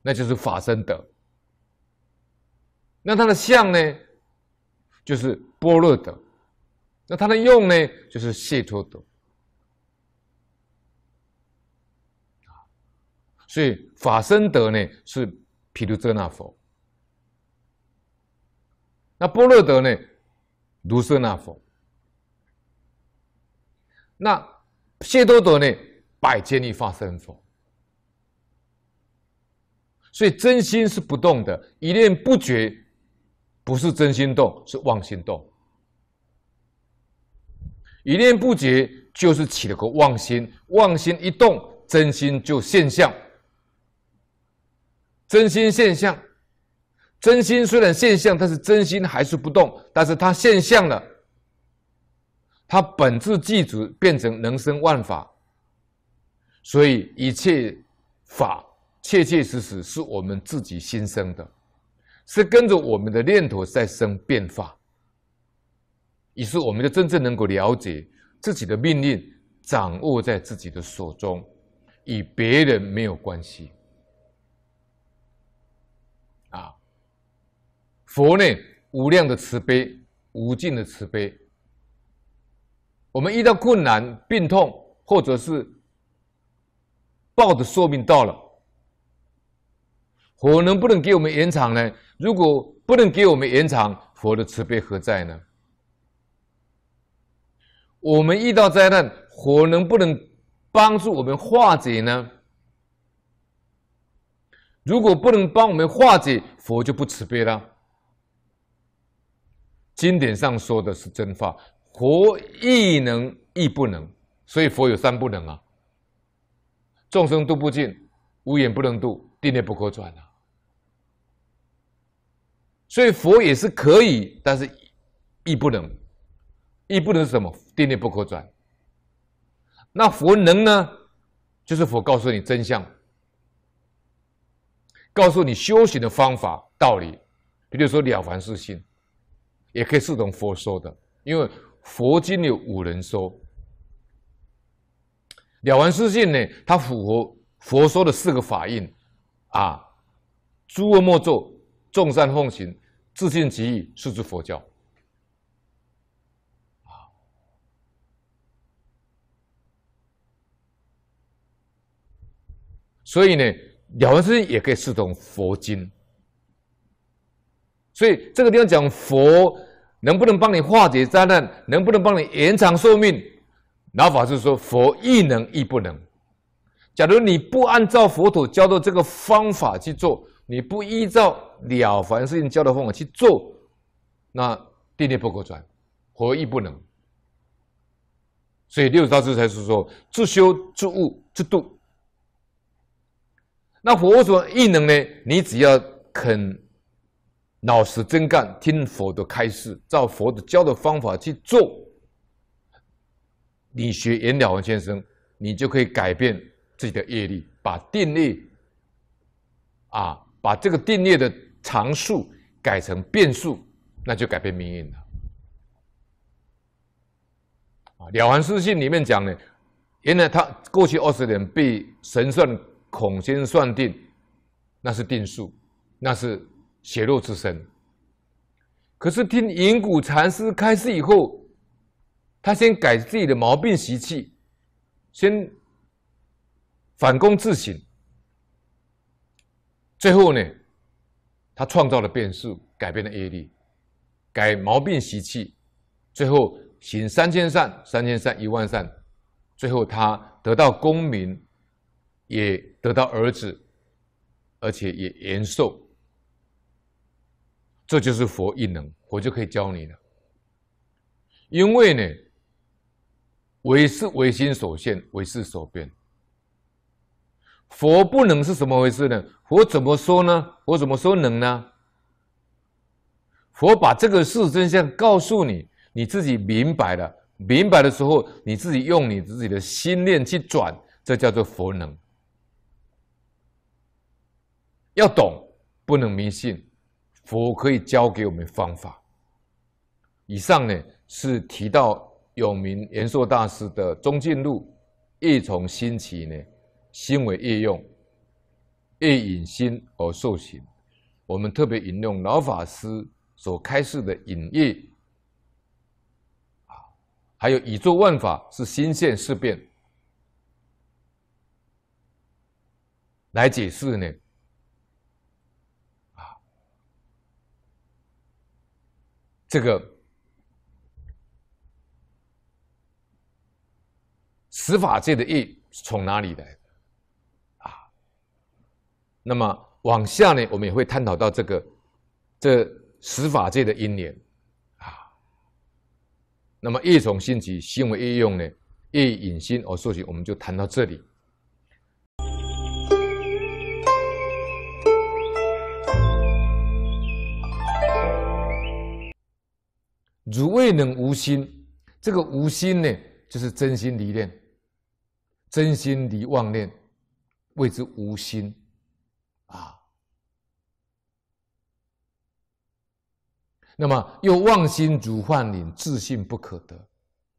那就是法身德。那它的相呢，就是般若德。那它的用呢，就是谢多德。啊，所以法身德呢是毗卢遮那佛，那波若德呢卢舍那佛，那谢多德呢百千亿化身佛，所以真心是不动的，一念不觉不是真心动，是妄心动。一念不绝，就是起了个妄心，妄心一动，真心就现象。真心现象，真心虽然现象，但是真心还是不动，但是它现象了，它本质即止，变成能生万法。所以一切法，切切实实是我们自己心生的，是跟着我们的念头在生变化。于是，我们就真正能够了解自己的命运掌握在自己的手中，与别人没有关系。啊，佛呢，无量的慈悲，无尽的慈悲。我们遇到困难、病痛，或者是报的寿命到了，佛能不能给我们延长呢？如果不能给我们延长，佛的慈悲何在呢？我们遇到灾难，佛能不能帮助我们化解呢？如果不能帮我们化解，佛就不慈悲了。经典上说的是真话，佛亦能亦不能，所以佛有三不能啊：众生度不尽，无眼不能度，定力不可转啊。所以佛也是可以，但是亦不能，亦不能是什么？定力不可转，那佛能呢？就是佛告诉你真相，告诉你修行的方法道理。比如说《了凡四训》，也可以是同佛说的，因为佛经有五人说，《了凡四训》呢，它符合佛说的四个法印：啊，诸恶莫作，众善奉行，自信其意，是之佛教。所以呢，《了凡四训》也可以视同佛经。所以这个地方讲佛能不能帮你化解灾难，能不能帮你延长寿命？老法师说：佛亦能，亦不能。假如你不按照佛陀教的这个方法去做，你不依照《了凡四训》教的方法去做，那定力不可转，佛亦不能。所以六十大师才是说：自修、自悟、自度。那佛说异能呢？你只要肯老实真干，听佛的开示，照佛的教的方法去做，你学颜了凡先生，你就可以改变自己的业力，把定力啊，把这个定力的常数改成变数，那就改变命运了。啊，了凡四训里面讲呢，原来他过去二十年被神算。孔先算定，那是定数，那是血肉之身。可是听银谷禅师开示以后，他先改自己的毛病习气，先反躬自省。最后呢，他创造了变数，改变了业力，改毛病习气。最后行三千善，三千善一万善，最后他得到功名。也得到儿子，而且也延寿，这就是佛一能，佛就可以教你了。因为呢，唯是唯心所现，唯是所变。佛不能是什么回事呢？佛怎么说呢？佛怎么说能呢？佛把这个事真相告诉你，你自己明白了，明白的时候，你自己用你自己的心念去转，这叫做佛能。要懂，不能迷信。佛可以教给我们方法。以上呢是提到有名延寿大师的“中进路，业从心起”呢，心为业用，业引心而受行。我们特别引用老法师所开示的隐业，啊，还有以作万法是心现事变来解释呢。这个十法界的业从哪里来？啊，那么往下呢，我们也会探讨到这个这十法界的因缘啊。那么业从心起，心为业用呢？业引心。我说起，我们就谈到这里。汝未能无心，这个无心呢，就是真心离念，真心离妄念，谓之无心啊。那么，又妄心主幻影，自信不可得，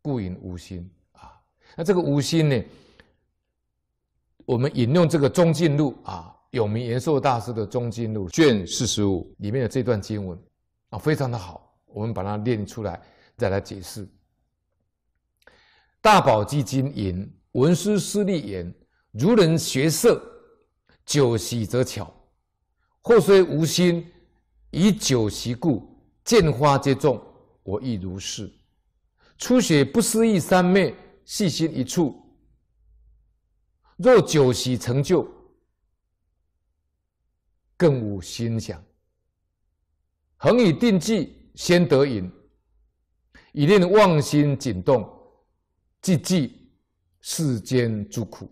故引无心啊。那这个无心呢，我们引用这个《中进录》啊，永明延寿大师的《中进录》卷四十五里面的这段经文啊，非常的好。我们把它念出来，再来解释。大宝积金言：“文殊师利言，如人学色，久习则巧。或虽无心，以久习故，见花皆种。我亦如是。初学不思议三昧，细心一处。若久习成就，更无心想。恒以定计。”先得引，以令妄心紧动，即济世间诸苦。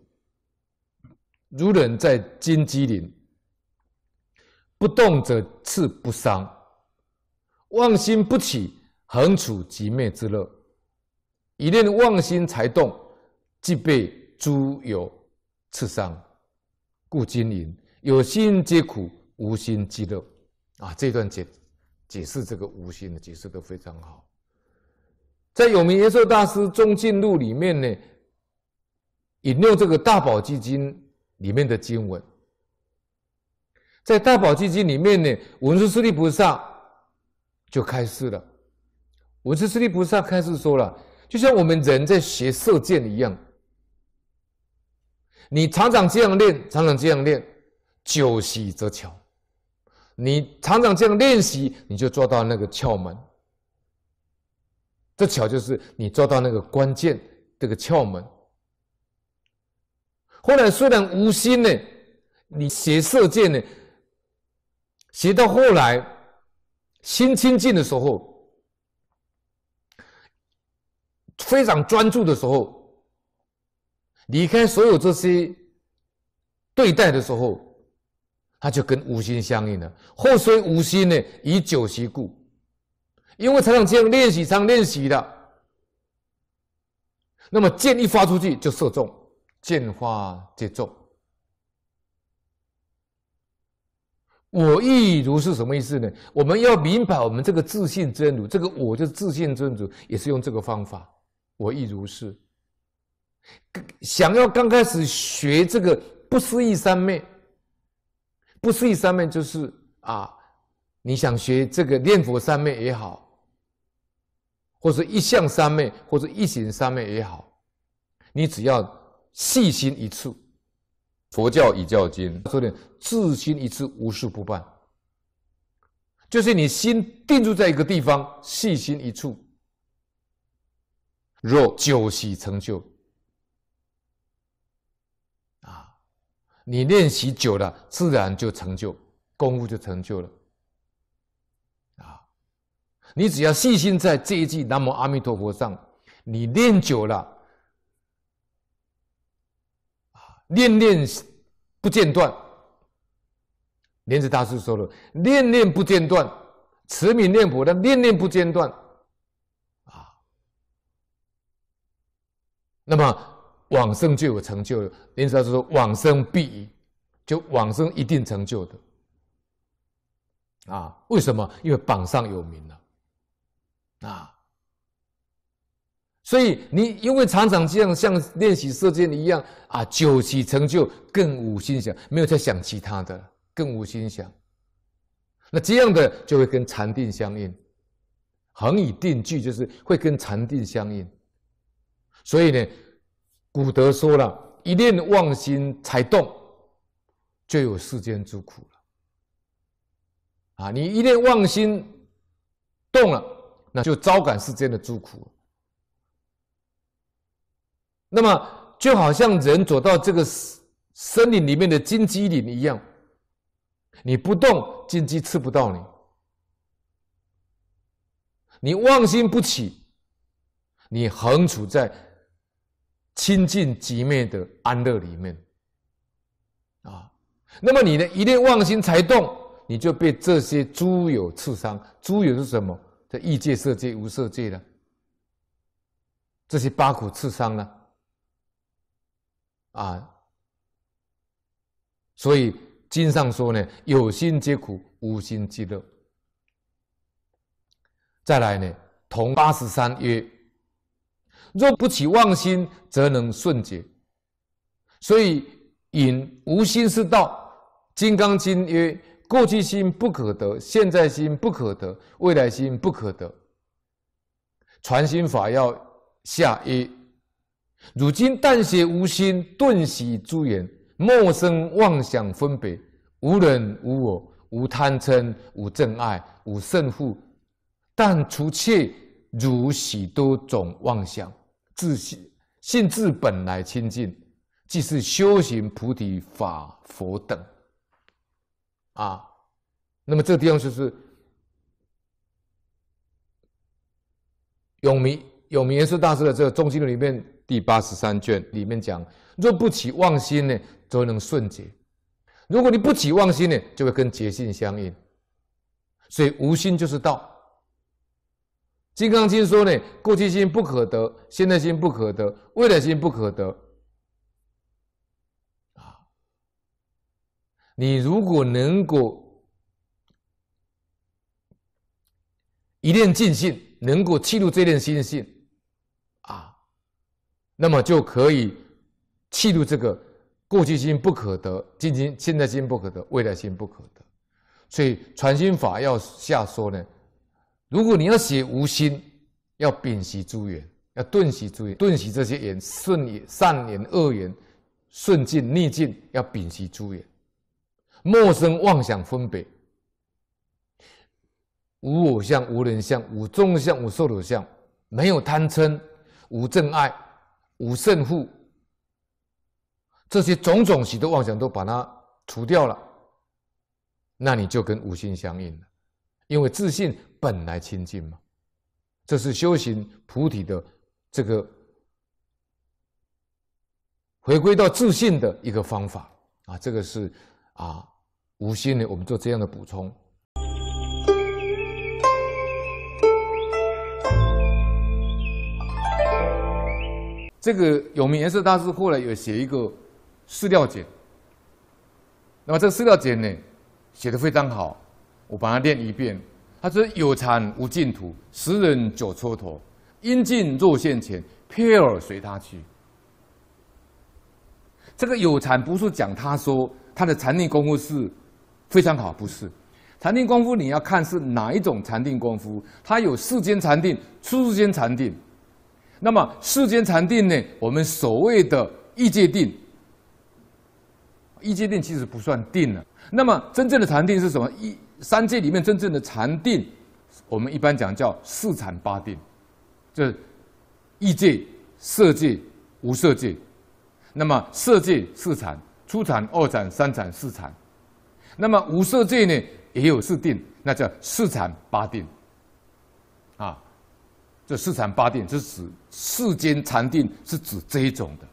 如人在金鸡林，不动则刺不伤，妄心不起，恒处即灭之乐；以令妄心才动，即被诸有刺伤。故金银有心皆苦，无心即乐。啊，这段经。解释这个无形的解释都非常好，在有名耶照大师《中进录》里面呢，引用这个《大宝基经》里面的经文，在《大宝基经》里面呢，文殊师利菩萨就开始了。文殊师利菩萨开始说了，就像我们人在学射箭一样，你常常这样练，常常这样练，久习则巧。你常常这样练习，你就做到那个窍门。这巧就是你做到那个关键，这个窍门。后来虽然无心呢，你学射箭呢，学到后来，心清净的时候，非常专注的时候，离开所有这些对待的时候。他就跟无心相应了。后虽无心呢，以久习故，因为常常这样练习、常练习的，那么剑一发出去就射中，剑花接中。我亦如是什么意思呢？我们要明白，我们这个自信真如，这个我就是自信真如，也是用这个方法。我亦如是，想要刚开始学这个不思议三昧。不是一三昧，就是啊，你想学这个念佛三昧也好，或者一向三昧，或者一行三昧也好，你只要细心一处，佛教以教经，说的至心一处，无事不办，就是你心定住在一个地方，细心一处，若九喜成就。你练习久了，自然就成就功夫，就成就了。啊，你只要细心在这一句“南无阿弥陀佛”上，你练久了，啊，念念不间断。莲子大师说了：“念念不间断，慈敏念佛的念念不间断。”啊，那么。往生就有成就了。因此他说：“往生必，就往生一定成就的。”啊，为什么？因为榜上有名了。啊，所以你因为常常这样，像练习射箭一样啊，久起成就，更无心想，没有在想其他的，更无心想。那这样的就会跟禅定相应，恒以定聚，就是会跟禅定相应。所以呢。古德说了一念妄心才动，就有世间之苦了。啊，你一念妄心动了，那就招感世间的诸苦那么就好像人走到这个森林里面的金鸡岭一样，你不动，金鸡吃不到你；你妄心不起，你横处在。清净极灭的安乐里面，啊，那么你的一念妄心才动，你就被这些诸有刺伤。诸有是什么？在异界、色界、无色界呢？这些八苦刺伤呢？啊，所以经上说呢，有心皆苦，无心即乐。再来呢，同八十三曰。若不起妄心，则能顺解。所以，引无心是道。《金刚经》曰：“过去心不可得，现在心不可得，未来心不可得。”传心法要下一。如今但写无心，顿洗诸缘，莫生妄想分别，无人无我，无贪嗔，无憎爱，无胜负，但除却如许多种妄想。自性性自本来清净，即是修行菩提法佛等。啊，那么这地方就是永明永明延寿大师的这个《中心里面第八十三卷里面讲：若不起妄心呢，则能顺解。如果你不起妄心呢，就会跟结性相应。所以无心就是道。《金刚经》说呢，过去心不可得，现在心不可得，未来心不可得。啊，你如果能够一念尽性，能够弃入这念心性，啊，那么就可以弃入这个过去心不可得、今心、现在心不可得、未来心不可得。所以传心法要下说呢。如果你要写无心，要摒息诸缘，要顿息诸缘，顿息这些缘，顺言善言恶言，顺境逆境，要摒息诸缘，莫生妄想分别。无我相，无人相，无众相，无受者相，没有贪嗔，无憎爱，无胜负，这些种种许多妄想都把它除掉了，那你就跟无心相应了，因为自信。本来清净嘛，这是修行菩提的这个回归到自信的一个方法啊！这个是啊，无心的，我们做这样的补充。这个永明延寿大师后来有写一个《饲料简》，那么这个《料简》呢写的非常好，我把它念一遍。他说：“有禅无净土，十人九蹉跎；阴尽若现前，撇耳随他去。”这个有禅不是讲他说他的禅定功夫是非常好，不是禅定功夫你要看是哪一种禅定功夫。他有世间禅定、出世间禅定。那么世间禅定呢？我们所谓的异界定，异界定其实不算定了。那么真正的禅定是什么？一三界里面真正的禅定，我们一般讲叫四禅八定，就是一界、色界、无色界。那么色界四禅，初禅、二禅、三禅、四禅。那么无色界呢，也有四定，那叫四禅八定。啊，这四禅八定是指世间禅定是指这一种的，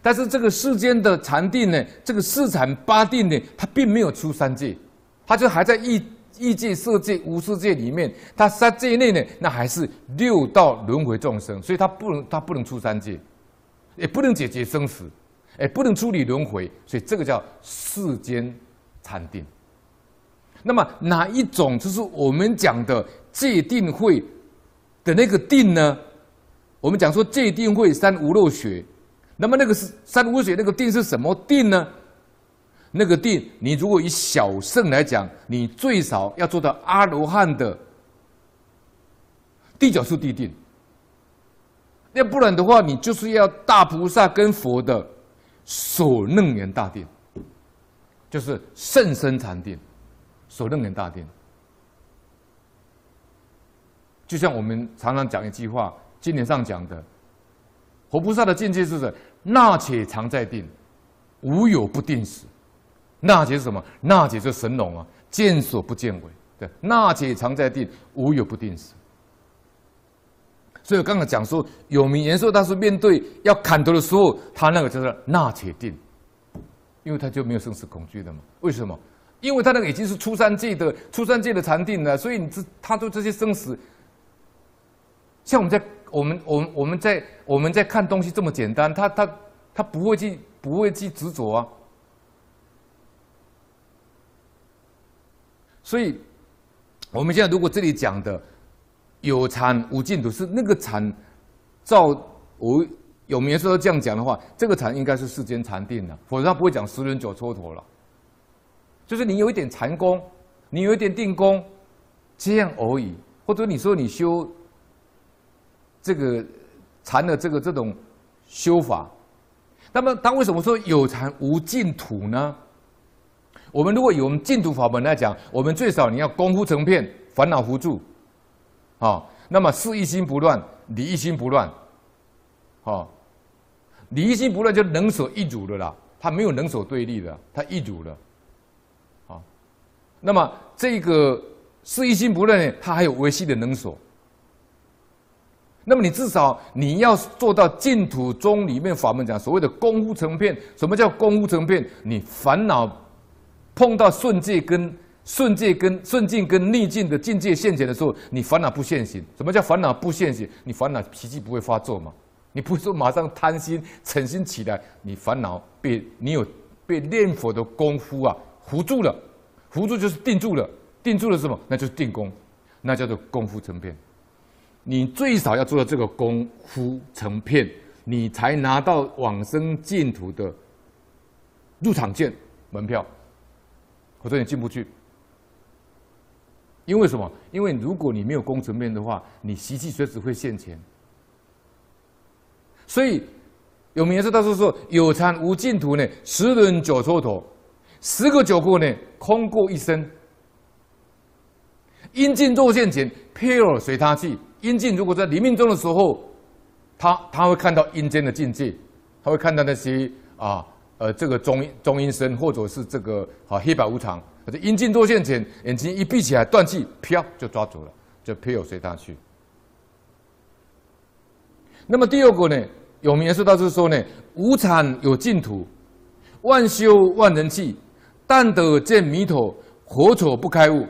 但是这个世间的禅定呢，这个四禅八定呢，它并没有出三界。他就还在异异界、色界、无色界里面，他三界内呢，那还是六道轮回众生，所以他不能，他不能出三界，也不能解决生死，也不能处理轮回，所以这个叫世间禅定。那么哪一种就是我们讲的界定会的那个定呢？我们讲说界定会三无漏学，那么那个是三无漏学那个定是什么定呢？那个定，你如果以小圣来讲，你最少要做到阿罗汉的地角数地定，要不然的话，你就是要大菩萨跟佛的所楞严大定，就是甚深禅定，所楞严大定。就像我们常常讲一句话，经典上讲的，佛菩萨的境界什么？那且常在定，无有不定时。那解是什么？那解就是神龙啊，见所不见尾。对，那解常在定，无有不定时。所以我刚刚讲说，有名言说，他是面对要砍头的时候，他那个叫做那姐定，因为他就没有生死恐惧的嘛。为什么？因为他那个已经是初三界的，初三界的禅定了，所以你这他对这些生死，像我们在我们我们我们在我们在看东西这么简单，他他他不会去不会去执着啊。所以，我们现在如果这里讲的有禅无净土，是那个禅，照我有名说这样讲的话，这个禅应该是世间禅定的，否则他不会讲十人九蹉跎了。就是你有一点禅功，你有一点定功，这样而已。或者你说你修这个禅的这个这种修法，那么他为什么说有禅无净土呢？我们如果以我们净土法门来讲，我们最少你要功夫成片，烦恼扶助，啊，那么是一心不乱，离一心不乱，啊，离一心不乱就能所一如的啦，它没有能所对立的，它一如的，啊，那么这个是一心不乱，它还有维系的能所，那么你至少你要做到净土宗里面法门讲所谓的功夫成片，什么叫功夫成片？你烦恼。碰到顺境跟顺境跟顺境跟逆境的境界陷阱的时候，你烦恼不现行？什么叫烦恼不现行？你烦恼脾气不会发作嘛？你不是说马上贪心、嗔心起来，你烦恼被你有被念佛的功夫啊糊住了，糊住就是定住了，定住了什么？那就是定功，那叫做功夫成片。你最少要做到这个功夫成片，你才拿到往生净土的入场券、门票。我说你进不去，因为什么？因为如果你没有工程面的话，你习气随时会现前。所以有名言说：“他说说有禅无净土呢，十人九蹉跎；十个九过呢，空过一生。阴境若现前，配偶随他去。阴境如果在你命中的时候，他他会看到阴间的境界，他会看到那些啊。”呃，这个中中阴身，或者是这个好黑白无常，这阴茎多现前，眼睛一闭起来，断气飘就抓住了，就飘随他去。那么第二个呢，有名人说，就是说呢，无产有净土，万修万人器，但得见弥陀，火丑不开悟。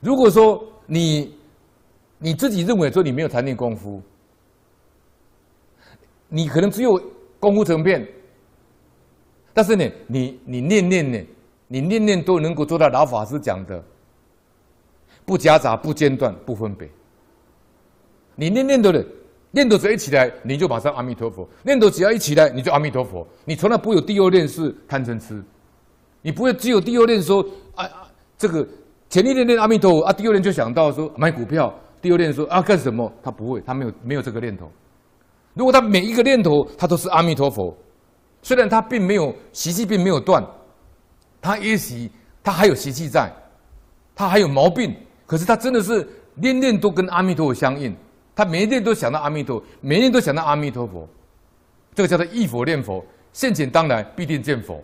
如果说你你自己认为说你没有禅定功夫，你可能只有。功夫成片，但是呢，你你念念呢，你念念都能够做到老法师讲的，不夹杂、不间断、不分别。你念念都的，念头只要一起来，你就马上阿弥陀佛；念头只要一起来，你就阿弥陀佛。你从来不会有第二念是贪嗔痴，你不会只有第二念说啊，这个前一念念阿弥陀佛，啊，第二念就想到说买股票，第二念说啊干什么？他不会，他没有没有这个念头。如果他每一个念头，他都是阿弥陀佛，虽然他并没有习气，并没有断，他也许他还有习气在，他还有毛病，可是他真的是念念都跟阿弥陀佛相应，他每一念都想到阿弥陀，每一念都想到阿弥陀佛，这个叫做一佛念佛，现前当来必定见佛，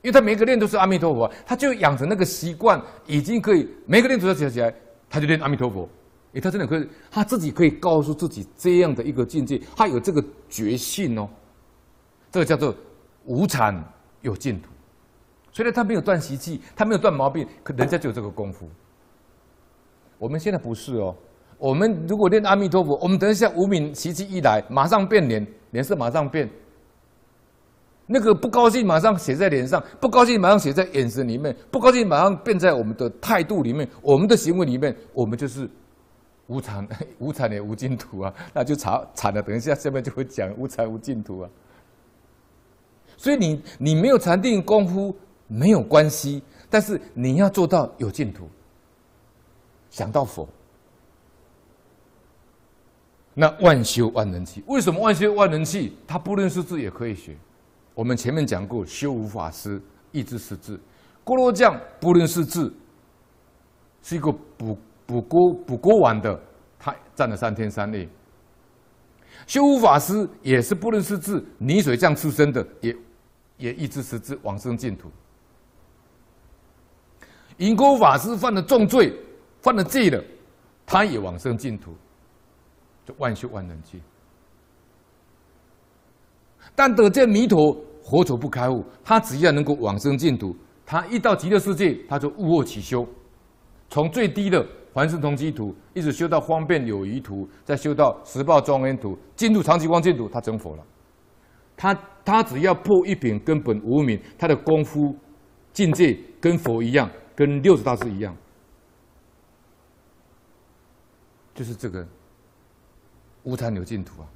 因为他每个念都是阿弥陀佛，他就养成那个习惯，已经可以每个念头起来，他就念阿弥陀佛。哎，他真的可以，他自己可以告诉自己这样的一个境界，他有这个决心哦。这个叫做无产有净土。虽然他没有断习气，他没有断毛病，可人家就有这个功夫。我们现在不是哦，我们如果念阿弥陀佛，我们等一下无名习气一来，马上变脸，脸色马上变。那个不高兴马上写在脸上，不高兴马上写在眼神里面，不高兴马上变在我们的态度里面，我们的行为里面，我们就是。无禅，无禅也无净土啊！那就惨惨了。等一下，下面就会讲无禅无净土啊。所以你你没有禅定功夫没有关系，但是你要做到有净土，想到佛，那万修万能器。为什么万修万能器？他不认识字也可以学。我们前面讲过，修无法师一直识字，郭罗匠不认识字，是一个不。补锅补锅碗的，他站了三天三夜。修护法师也是不论是字、泥水匠出身的，也也一直十至往生净土。银勾法师犯了重罪，犯了罪的，他也往生净土，就万修万能去。但得见弥陀，佛土不开悟，他只要能够往生净土，他一到极乐世界，他就悟我起修，从最低的。凡圣同基土，一直修到方便有余土，再修到十报庄严土，进入长期光净土，他成佛了。他他只要破一品根本无名，他的功夫境界跟佛一样，跟六十大师一样，就是这个无贪有净土啊。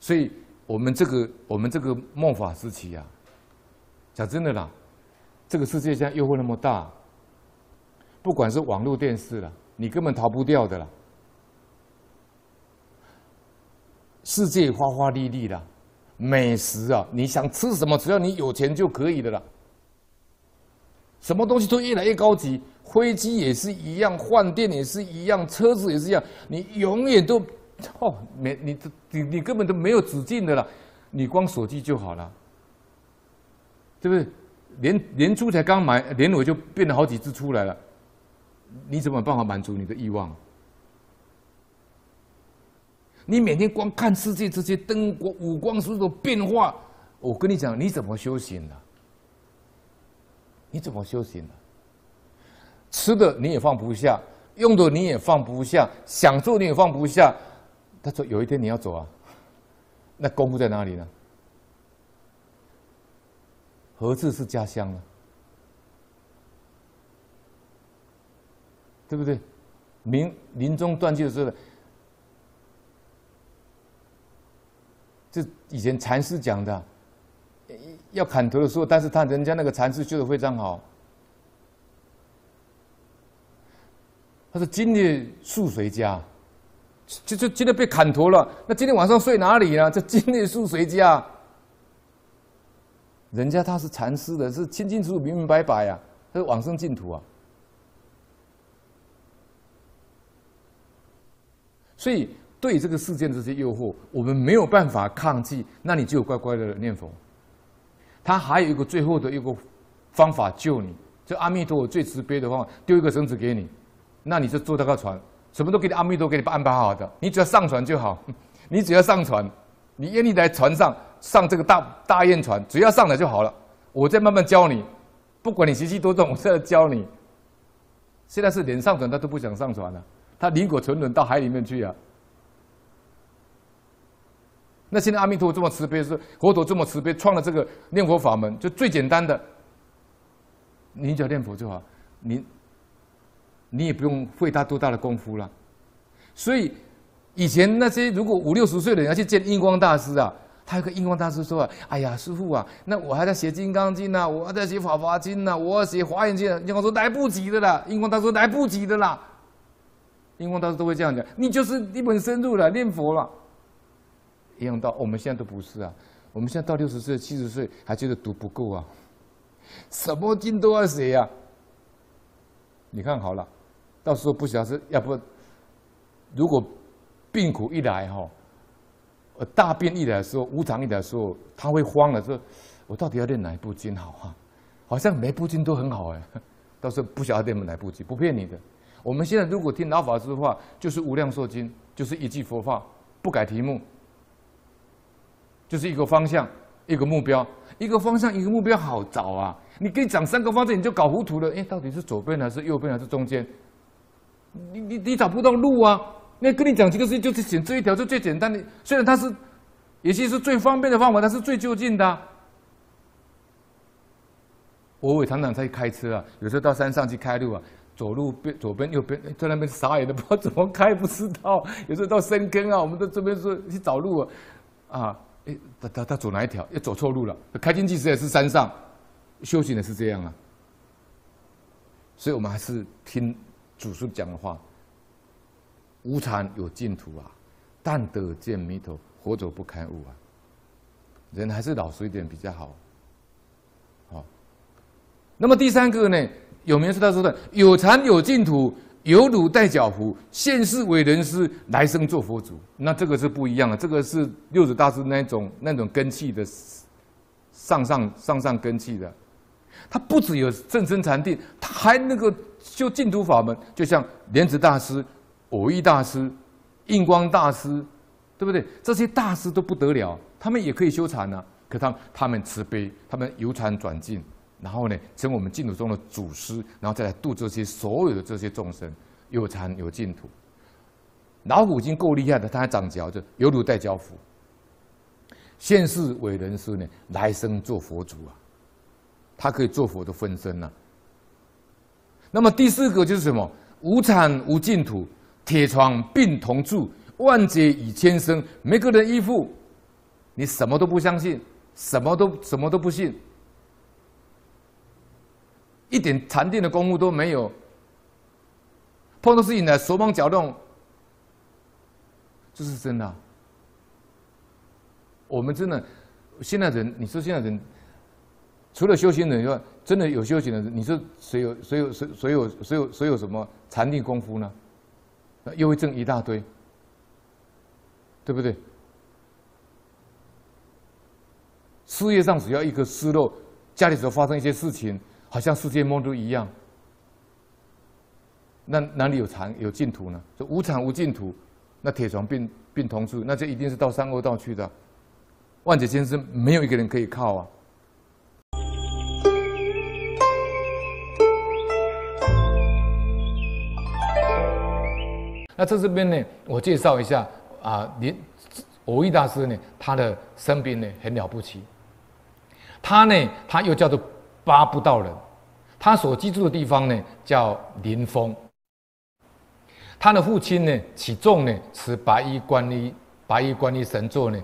所以我们这个我们这个末法时期啊，讲真的啦，这个世界上诱惑那么大。不管是网络电视了，你根本逃不掉的啦。世界花花绿绿的，美食啊，你想吃什么，只要你有钱就可以的啦。什么东西都越来越高级，飞机也是一样，饭店也是一样，车子也是一样，你永远都哦，没你，你你根本都没有止境的了。你光手机就好了，对不对？年年初才刚买，年尾就变了好几只出来了。你怎么办法满足你的欲望？你每天光看世界这些灯光五光十色变化，我跟你讲，你怎么修行呢？你怎么修行呢？吃的你也放不下，用的你也放不下，想做你也放不下。他说有一天你要走啊，那功夫在哪里呢？何处是家乡呢？对不对？临临终断气的时候，这以前禅师讲的，要砍头的时候，但是他人家那个禅师修的非常好。他说：“今天宿谁家？就就今天被砍头了。那今天晚上睡哪里呢？这今天宿谁家？人家他是禅师的，是清清楚楚、明明白白啊！他是往生净土啊。”所以对这个世件这些诱惑，我们没有办法抗拒，那你就乖乖的念佛。他还有一个最后的一个方法救你，就阿弥陀佛最慈悲的方法，丢一个绳子给你，那你就坐那个船，什么都给你阿弥陀给你安排好的，你只要上船就好，你只要上船，你愿意来船上上这个大大雁船，只要上来就好了。我再慢慢教你，不管你习气多重，我再教你。现在是连上船他都不想上船了。他灵果沉沦到海里面去啊。那现在阿弥陀佛这么慈悲，是佛陀这么慈悲，创了这个念佛法门，就最简单的，你只要念佛就好，你，你也不用费他多大的功夫了。所以以前那些如果五六十岁的人要去见印光大师啊，他有个印光大师说啊，哎呀，师傅啊，那我还在写金刚经呢，我还在写法华经呢，我写华严经，印光说来不及的啦，印光他说来不及的啦。印光大师都会这样讲，你就是一本深入了念佛了。一样到我们现在都不是啊，我们现在到六十岁、七十岁还觉得读不够啊，什么经都要写呀。你看好了，到时候不晓得要不，如果病苦一来哈，呃大病一来的时候、无常一来的时候，他会慌了说，我到底要念哪一部经好啊？好像每部经都很好哎，到时候不晓得念哪一部经，不骗你的。我们现在如果听老法师的话，就是《无量寿经》，就是一句佛话，不改题目，就是一个方向，一个目标，一个方向，一个目标，好找啊！你给你讲三个方向，你就搞糊涂了。哎，到底是左边还是右边，还是中间？你你你找不到路啊！那跟你讲这个事，情，就是选这一条，就最简单的。虽然它是，也许是最方便的方法，它是最就近的。我伟厂长在开车啊，有时候到山上去开路啊。走路边，左边右边，在那边傻眼的，不知道怎么开，不知道。有时候到深坑啊，我们在这边是去找路啊，啊，哎，他他他走哪一条？又走错路了。开进去时也是山上，修行的是这样啊。所以我们还是听，祖师讲的话，无常有净土啊，但得见弥陀，活走不堪悟啊。人还是老实一点比较好，好。那么第三个呢？有名师他说的有禅有净土，有汝带脚佛，现世为人师，来生做佛祖。那这个是不一样的，这个是六祖大师那种那种根器的上上上上根器的，他不只有正身禅定，他还能够修净土法门。就像莲子大师、偶益大师、印光大师，对不对？这些大师都不得了，他们也可以修禅啊，可他他们慈悲，他们由禅转净。然后呢，成我们净土中的祖师，然后再来度这些所有的这些众生，有禅有净土。老虎已经够厉害的，他还长脚，就犹如带脚虎。现世为人师呢，来生做佛祖啊，他可以做佛的分身啊。那么第四个就是什么？无禅无净土，铁床并铜柱，万劫以千生，每个人依附，你什么都不相信，什么都什么都不信。一点禅定的功夫都没有，碰到事情呢手忙脚乱，这是真的。我们真的现在人，你说现在人，除了修行人以外，真的有修行的人，你说谁有谁有谁谁有谁有谁有什么禅定功夫呢？那又会挣一大堆，对不对？事业上只要一个失落，家里头发生一些事情。好像世界末日一样，那哪里有禅有净土呢？就无禅无净土，那铁床并并铜柱，那就一定是到三恶道去的。万劫千生，没有一个人可以靠啊。那在这边呢，我介绍一下啊，您，五位大师呢，他的生病呢很了不起，他呢，他又叫做。八不到人，他所居住的地方呢叫临峰。他的父亲呢，起重呢，持白衣观音、白衣观音神咒呢，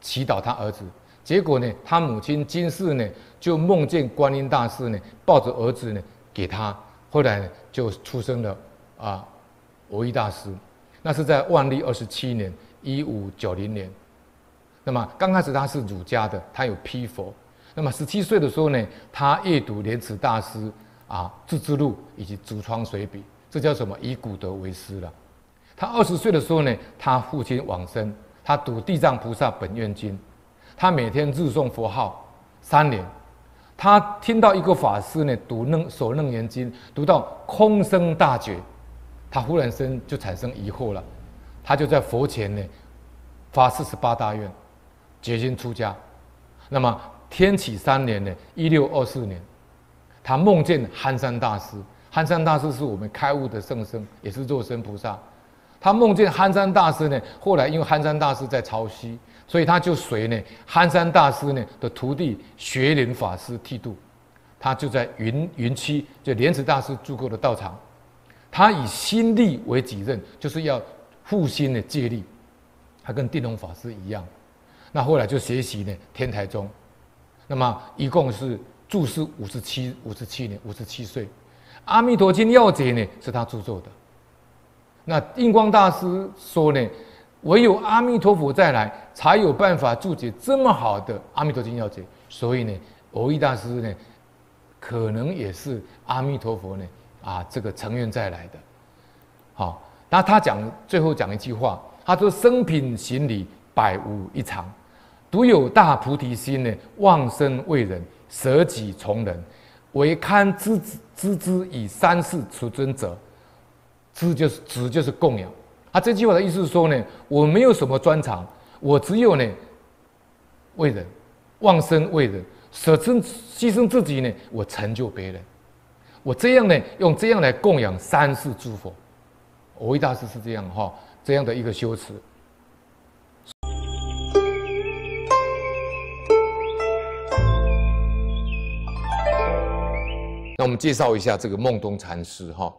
祈祷他儿子。结果呢，他母亲今世呢，就梦见观音大士呢，抱着儿子呢，给他。后来呢，就出生了啊，唯一大师。那是在万历二十七年，一五九零年。那么刚开始他是儒家的，他有批佛。那么十七岁的时候呢，他阅读莲池大师啊《治之路》以及《竹窗随笔》，这叫什么？以古德为师了。他二十岁的时候呢，他父亲往生，他读《地藏菩萨本愿经》，他每天日诵佛号三年。他听到一个法师呢读《楞首楞严经》，读到空生大觉，他忽然生就产生疑惑了。他就在佛前呢发四十八大愿，决心出家。那么。天启三年呢，一六二四年，他梦见憨山大师。憨山大师是我们开悟的圣僧，也是肉身菩萨。他梦见憨山大师呢，后来因为憨山大师在潮汐，所以他就随呢憨山大师呢的徒弟学林法师剃度。他就在云云栖，就莲池大师住过的道场。他以心力为己任，就是要复兴的戒力。他跟定龙法师一样。那后来就学习呢天台宗。那么一共是注释五十七、五十七年、五十七岁，《阿弥陀经要解》呢是他著作的。那印光大师说呢，唯有阿弥陀佛再来，才有办法注解这么好的《阿弥陀经要解》。所以呢，偶益大师呢，可能也是阿弥陀佛呢啊这个成愿再来的。好，那他讲最后讲一句话，他说：“生平行礼，百无一常。”独有大菩提心呢，忘身为人，舍己从人，唯堪知之知之以三世出尊者，知就是知就是供养。啊，这句话的意思是说呢，我没有什么专长，我只有呢，为人，忘身为人，舍身牺牲自己呢，我成就别人，我这样呢，用这样来供养三世诸佛。我维大师是这样哈，这样的一个修持。那我们介绍一下这个梦东禅师哈，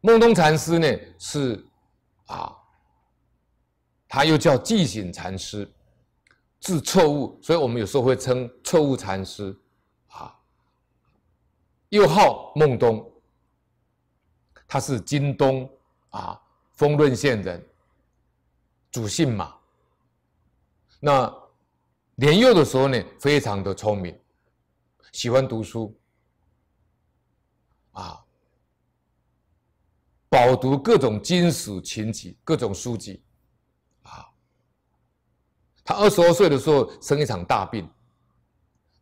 梦东禅师呢是啊，他又叫寂醒禅师，字彻悟，所以我们有时候会称彻悟禅师啊，又号梦东，他是京东啊丰润县人，祖姓马，那年幼的时候呢，非常的聪明。喜欢读书，啊，饱读各种经史琴集、各种书籍，啊，他二十多岁的时候生一场大病，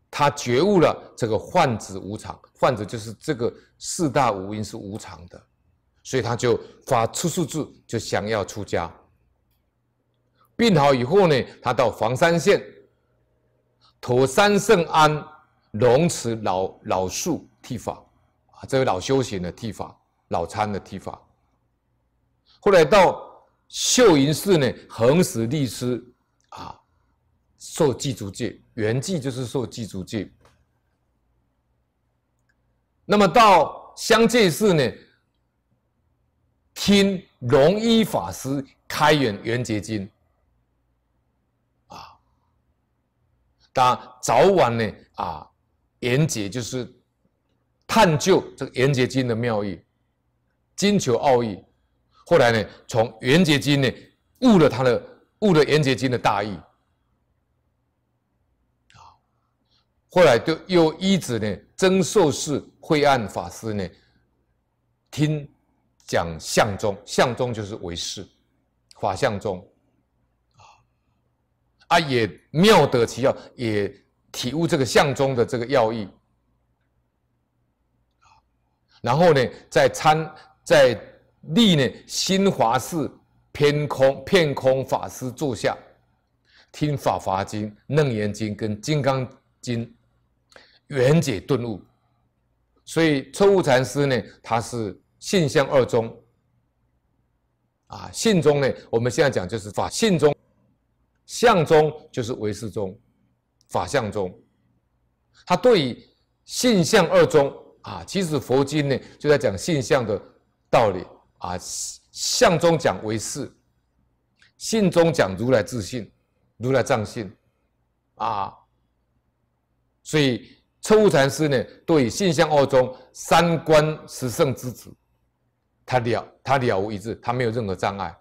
他觉悟了这个患子无常，患子就是这个四大五音是无常的，所以他就发出数字，就想要出家。病好以后呢，他到房山县，妥三圣庵。龙池老老树剃发，啊，这位老修行的剃发，老参的剃发。后来到秀云寺呢，恒时律师啊，受祭祖戒，圆寂就是受祭祖戒。那么到香界寺呢，听龙一法师开演圆觉经，啊，当然早晚呢啊。延解就是探究这个《延结经》的妙义，精求奥义。后来呢，从《延结经》呢悟了他的悟了《延结经》的大义。啊，后来就又一直呢，增受是慧岸法师呢听讲相宗，相宗就是为师，法相宗。啊啊，也妙得其要，也。体悟这个相中的这个要义，然后呢，在参，在立呢，兴华寺偏空偏空法师座下，听法华经、楞严经跟金刚经，圆解顿悟。所以彻悟禅师呢，他是性相二宗。啊，信宗呢，我们现在讲就是法信宗，相宗就是唯识宗。法相中，他对于性相二中啊，其实佛经呢就在讲性相的道理啊。相中讲唯是，性中讲如来智信，如来藏性啊。所以彻悟禅师呢，对于性相二中三观十圣之子，他了他了无一致，他没有任何障碍。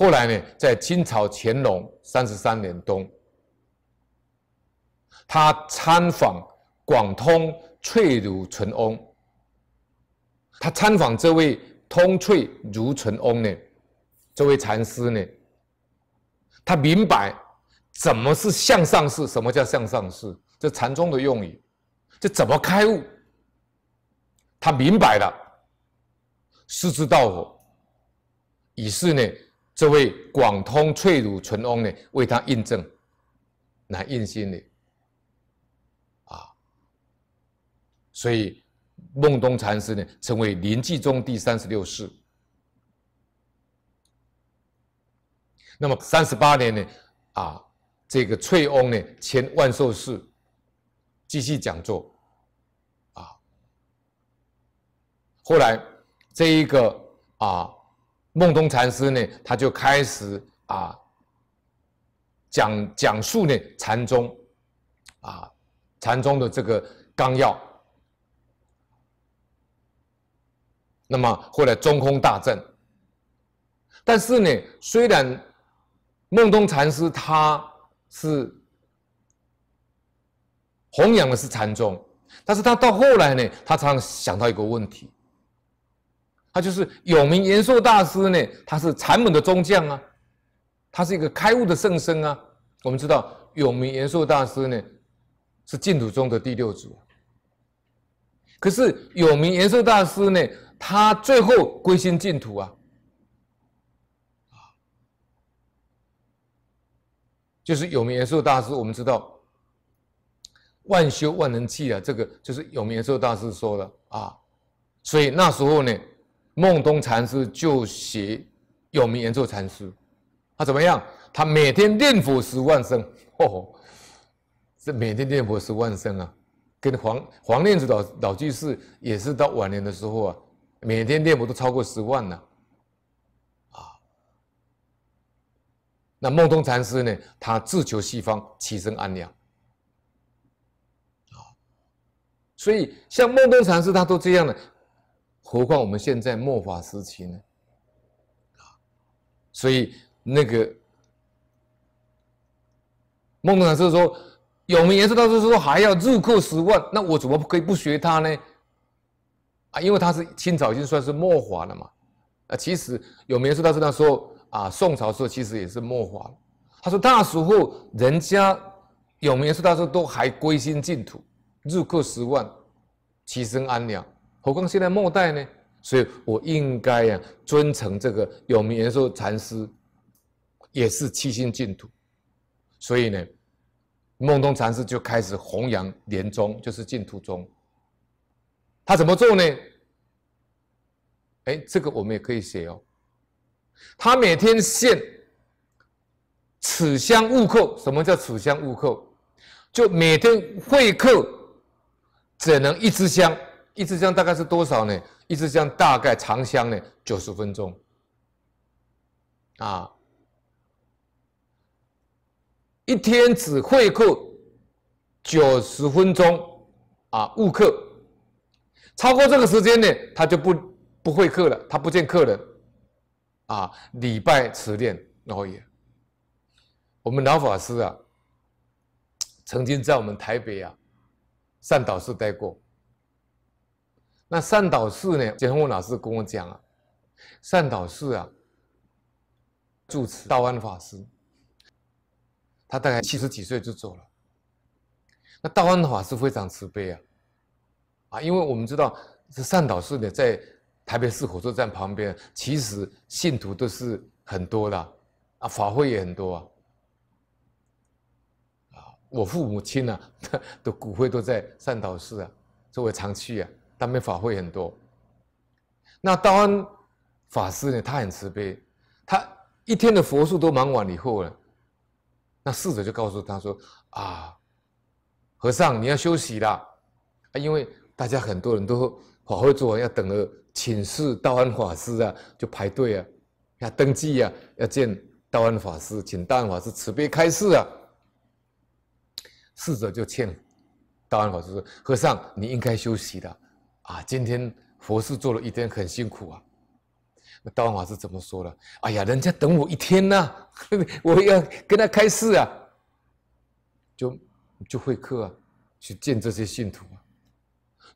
后来呢，在清朝乾隆三十三年冬，他参访广通翠如纯翁。他参访这位通翠如纯翁呢，这位禅师呢，他明白怎么是向上士，什么叫向上士，这禅宗的用语，这怎么开悟？他明白了，师之道以是呢。这位广通翠乳纯翁呢，为他印证，来印心的，啊，所以孟东禅师呢，成为临济宗第三十六世。那么三十八年呢，啊，这个翠翁呢，前万寿寺继续讲座，啊，后来这一个啊。梦东禅师呢，他就开始啊讲讲述呢禅宗啊禅宗的这个纲要。那么后来中空大振。但是呢，虽然梦东禅师他是弘扬的是禅宗，但是他到后来呢，他常常想到一个问题。他就是有名延寿大师呢，他是禅门的中将啊，他是一个开悟的圣僧啊。我们知道有名延寿大师呢，是净土中的第六祖。可是有名延寿大师呢，他最后归心净土啊。啊，就是有名延寿大师，我们知道万修万能器啊，这个就是有名延寿大师说的啊，所以那时候呢。孟东禅师就写有名言座禅师，他怎么样？他每天念佛十万声，吼！这每天念佛十万声啊，跟黄黄念祖老老居士也是到晚年的时候啊，每天念佛都超过十万呢、啊。那孟东禅师呢，他自求西方，起身安良。啊，所以像孟东禅师，他都这样的。何况我们现在末法时期呢，啊，所以那个孟德老是说，有名延寿大师说还要入库十万，那我怎么可以不学他呢？啊，因为他是清朝已经算是末法了嘛。啊，其实有名延寿大师那时候啊，宋朝时候其实也是末法他说那时候人家有名延寿大师都还归心净土，入库十万，其身安良。何况现在末代呢，所以我应该呀尊承这个有名言说禅师，也是七星净土，所以呢，梦东禅师就开始弘扬莲宗，就是净土宗。他怎么做呢？哎，这个我们也可以写哦。他每天献，此香勿扣，什么叫此香勿扣？就每天会客，只能一支香。一支香大概是多少呢？一支香大概长香呢，九十分钟。啊，一天只会客九十分钟啊，务客。超过这个时间呢，他就不不会客了，他不见客人。啊，礼拜迟练后也，我们老法师啊，曾经在我们台北啊，善导寺待过。那善导寺呢？解放老师跟我讲啊，善导寺啊，住持道安法师，他大概七十几岁就走了。那道安法师非常慈悲啊，啊，因为我们知道这善导寺呢，在台北市火车站旁边，其实信徒都是很多的，啊，法会也很多啊，啊，我父母亲呢的 骨灰都在善导寺啊，作为常去啊。大安法会很多，那道安法师呢？他很慈悲，他一天的佛事都忙完以后呢，那侍者就告诉他说：“啊，和尚你要休息了，啊，因为大家很多人都法会做完要等着请示道安法师啊，就排队啊，要登记啊，要见道安法师，请道安法师慈悲开示啊。”侍者就劝道安法师说：“和尚，你应该休息的。”啊，今天佛事做了一天，很辛苦啊。那道法师怎么说了？哎呀，人家等我一天呐，我要跟他开示啊，就就会客啊，去见这些信徒啊。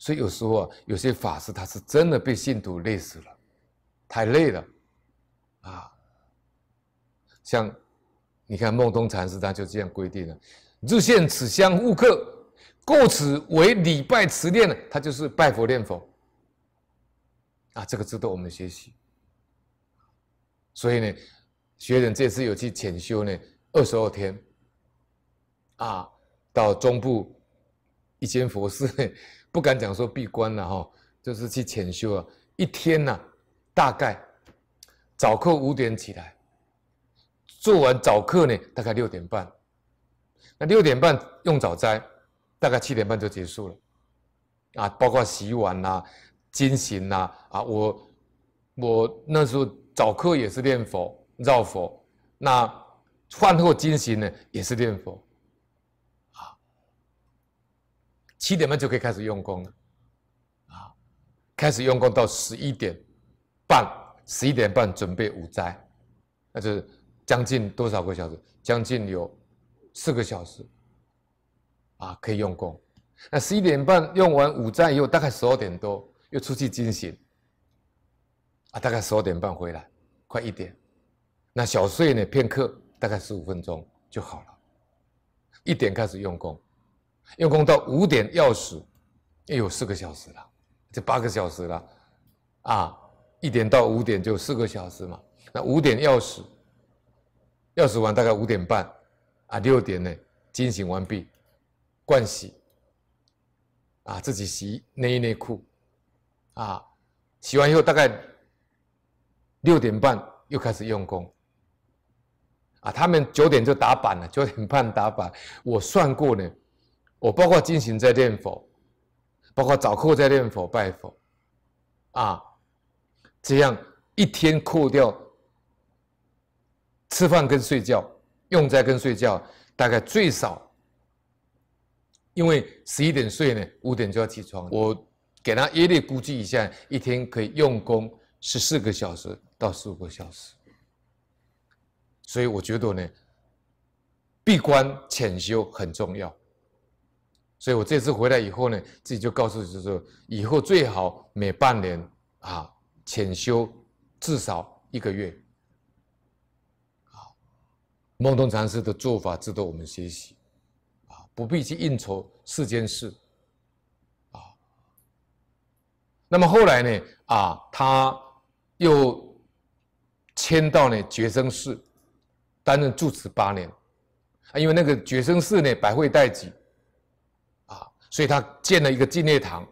所以有时候啊，有些法师他是真的被信徒累死了，太累了啊。像你看梦东禅师他就这样规定了：日现此香，务客。故此为礼拜持念呢，它就是拜佛念佛啊！这个值得我们学习。所以呢，学人这次有去潜修呢，二十二天啊，到中部一间佛寺，不敢讲说闭关了哈，就是去潜修啊。一天呢，大概早课五点起来，做完早课呢，大概六点半，那六点半用早斋。大概七点半就结束了，啊，包括洗碗呐、精行呐，啊，我我那时候早课也是念佛绕佛，那饭后精行呢也是念佛，啊，七点半就可以开始用功了，啊，开始用功到十一点半，十一点半准备午斋，那是将近多少个小时？将近有四个小时。啊，可以用功。那十一点半用完午膳以后，大概十二点多又出去进行，啊，大概十二点半回来，快一点。那小睡呢？片刻，大概十五分钟就好了。一点开始用功，用功到五点要死，又有四个小时了，就八个小时了。啊，一点到五点就四个小时嘛。那五点要死，要死完大概五点半，啊，六点呢惊醒完毕。惯洗，啊，自己洗内衣内裤，啊，洗完以后大概六点半又开始用功，啊，他们九点就打板了，九点半打板。我算过呢，我包括进行在念佛，包括早课在念佛拜佛，啊，这样一天扣掉吃饭跟睡觉，用在跟睡觉，大概最少。因为十一点睡呢，五点就要起床。我给他约略估计一下，一天可以用功十四个小时到十五个小时。所以我觉得呢，闭关潜修很重要。所以我这次回来以后呢，自己就告诉就是说，以后最好每半年啊，潜修至少一个月。好，梦中禅师的做法值得我们学习。不必去应酬世间事，啊，那么后来呢？啊，他又迁到呢觉生寺担任住持八年，啊，因为那个觉生寺呢百会待己，啊，所以他建了一个净业堂，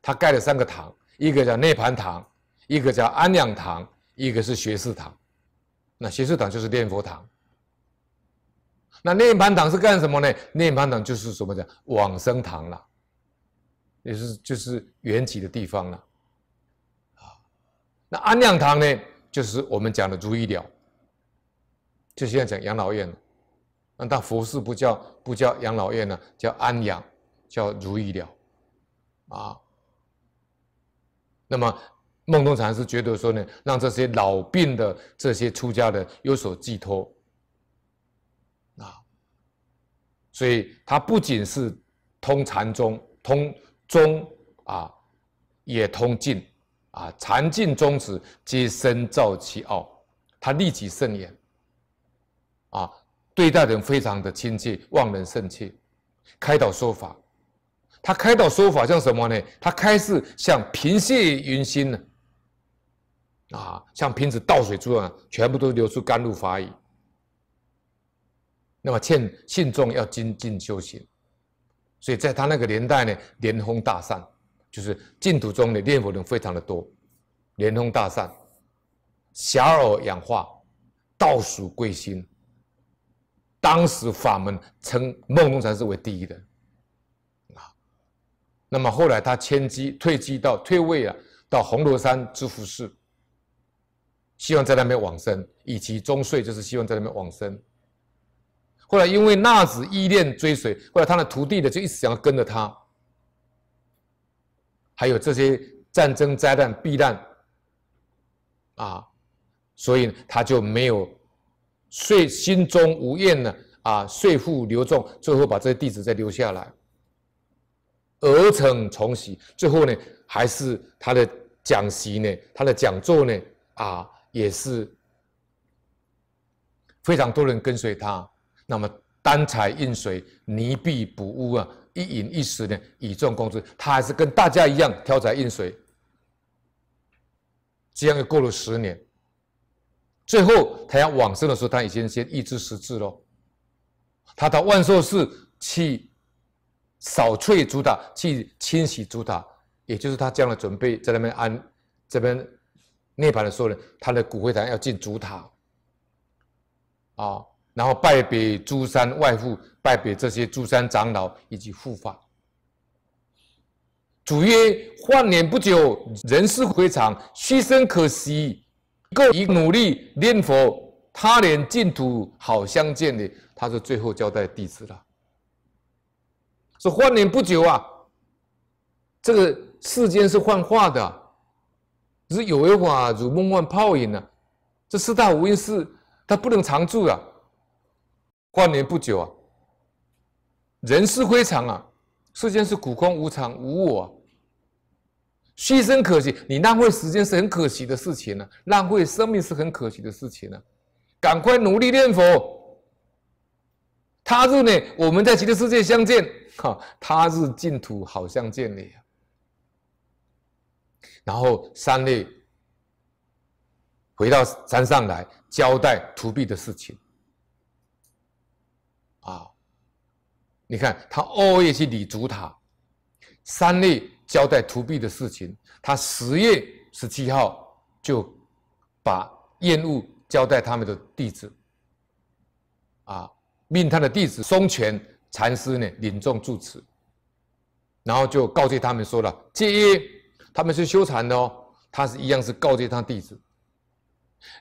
他盖了三个堂，一个叫涅盘堂，一个叫安养堂，一个是学士堂，那学士堂就是念佛堂。那涅槃堂是干什么呢？涅槃堂就是什么讲往生堂了，也是就是缘起的地方了。啊，那安养堂呢，就是我们讲的如意寮，就现在讲养老院。那但佛寺不叫不叫养老院呢，叫安养，叫如意寮，啊。那么，梦东禅师觉得说呢，让这些老病的这些出家的有所寄托。所以他不仅是通禅宗、通宗啊，也通净啊，禅净宗旨皆深造其奥。他立即圣言啊，对待人非常的亲切，望人甚切，开导说法。他开导说法像什么呢？他开示像平泻云心呢，啊，像瓶子倒水珠啊，全部都流出甘露法语。那么，劝信众要精进修行，所以在他那个年代呢，莲峰大善就是净土中的念佛人非常的多，莲峰大善，狭耳养化，道属归心。当时法门称梦中禅师为第一的，啊，那么后来他迁居退居到退位啊，到红罗山支福寺，希望在那边往生，以及中岁就是希望在那边往生。后来因为纳子依恋追随，后来他的徒弟呢就一直想要跟着他，还有这些战争灾难避难，啊，所以他就没有，虽心中无怨呢啊，虽富流众，最后把这些弟子再留下来，而成重习，最后呢，还是他的讲席呢，他的讲座呢啊，也是非常多人跟随他。那么单柴印水、泥壁补屋啊，一饮一食呢，以众供之。他还是跟大家一样挑柴印水。这样又过了十年。最后他要往生的时候，他已经先一知十智喽。他到万寿寺去扫翠竹塔，去清洗竹塔，也就是他将来准备在那边安这边涅槃的时候呢，他的骨灰坛要进竹塔。啊。然后拜别诸山外父，拜别这些诸山长老以及护法。主曰：换年不久，人事回常，虚生可惜，各以努力念佛，他年净土好相见的。他是最后交代弟子了。说换年不久啊，这个世间是幻化的，是有一法如梦幻泡影啊，这四大无因是，他不能常住啊。跨年不久啊，人世灰常啊，世间是苦空无常无我，牺牲可惜，你浪费时间是很可惜的事情呢，浪费生命是很可惜的事情呢，赶快努力念佛。他日呢，我们在极乐世界相见，哈，他日净土好相见呢。然后三昧回到山上来交代徒弟的事情。啊！你看，他二月去礼足塔，三月交代图必的事情，他十月十七号就把厌恶交代他们的弟子啊，命他的弟子松泉禅师呢领众住持，然后就告诫他们说了：，戒一，他们是修禅的哦，他是一样是告诫他弟子，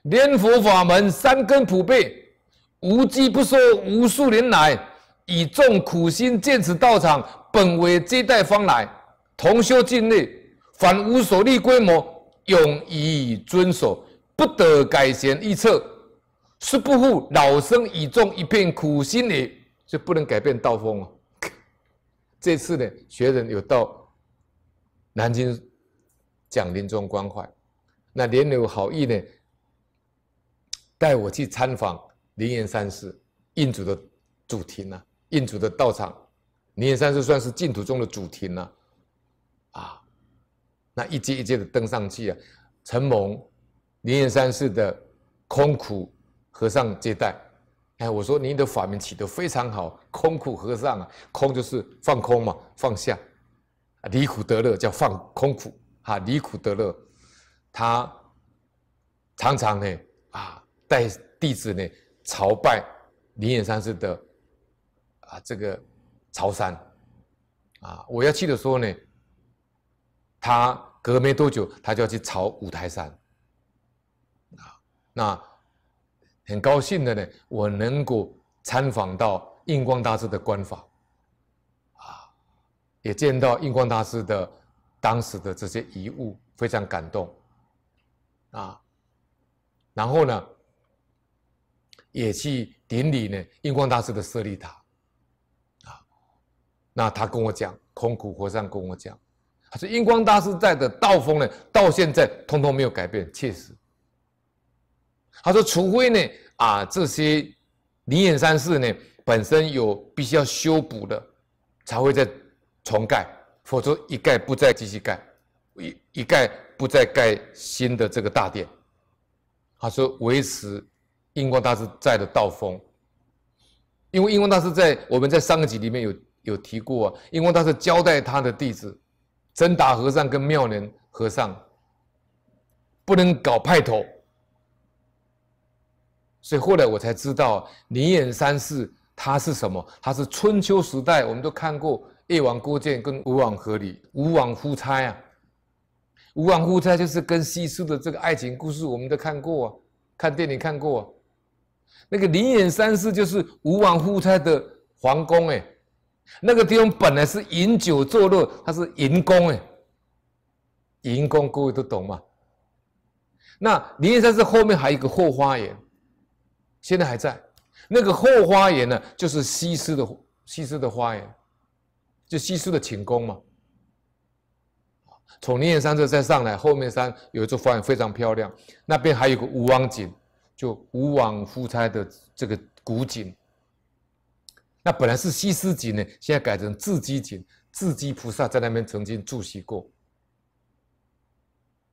念佛法门，三根普被。无机不说，无数年来，以众苦心建此道场，本为接待方来，同修尽力，凡无所立规模，永以遵守，不得改弦易辙，是不负老生以众一片苦心的，就不能改变道风哦。这次呢，学人有到南京讲临终关怀，那年有好意呢，带我去参访。灵岩山寺，印主的主庭啊，印主的道场，灵岩山寺算是净土中的主庭呢、啊，那一阶一阶的登上去啊，承蒙灵岩山寺的空苦和尚接待，哎，我说您的法名起的非常好，空苦和尚啊，空就是放空嘛，放下，离苦得乐叫放空苦，哈，离苦得乐，他常常呢，啊，带弟子呢。朝拜灵隐山寺的啊，这个朝山啊，我要去的时候呢，他隔没多久，他就要去朝五台山啊。那很高兴的呢，我能够参访到印光大师的官法啊，也见到印光大师的当时的这些遗物，非常感动啊。然后呢？也去顶礼呢？印光大师的舍利塔啊，那他跟我讲，空苦和尚跟我讲，他说印光大师在的道风呢，到现在通通没有改变，确实。他说，除非呢啊这些灵隐山寺呢本身有必须要修补的，才会再重盖，否则一盖不再继续盖，一一盖不再盖新的这个大殿。他说维持。印光大师在的道风，因为印光大师在我们在上个集里面有有提过，啊，印光大师交代他的弟子真达和尚跟妙莲和尚不能搞派头，所以后来我才知道灵隐三寺它是什么？它是春秋时代我们都看过越王勾践跟吴王阖闾，吴王夫差啊，吴王夫差就是跟西施的这个爱情故事我们都看过，啊，看电影看过。那个灵岩山寺就是吴王夫差的皇宫哎，那个地方本来是饮酒作乐，它是淫宫哎，淫宫各位都懂吗？那灵岩山寺后面还有一个后花园，现在还在。那个后花园呢，就是西施的西施的花园，就西施的寝宫嘛。从灵岩山这再上来，后面山有一座花园非常漂亮，那边还有个吴王井。就吴王夫差的这个古井，那本来是西施井呢，现在改成智积井，智积菩萨在那边曾经住席过，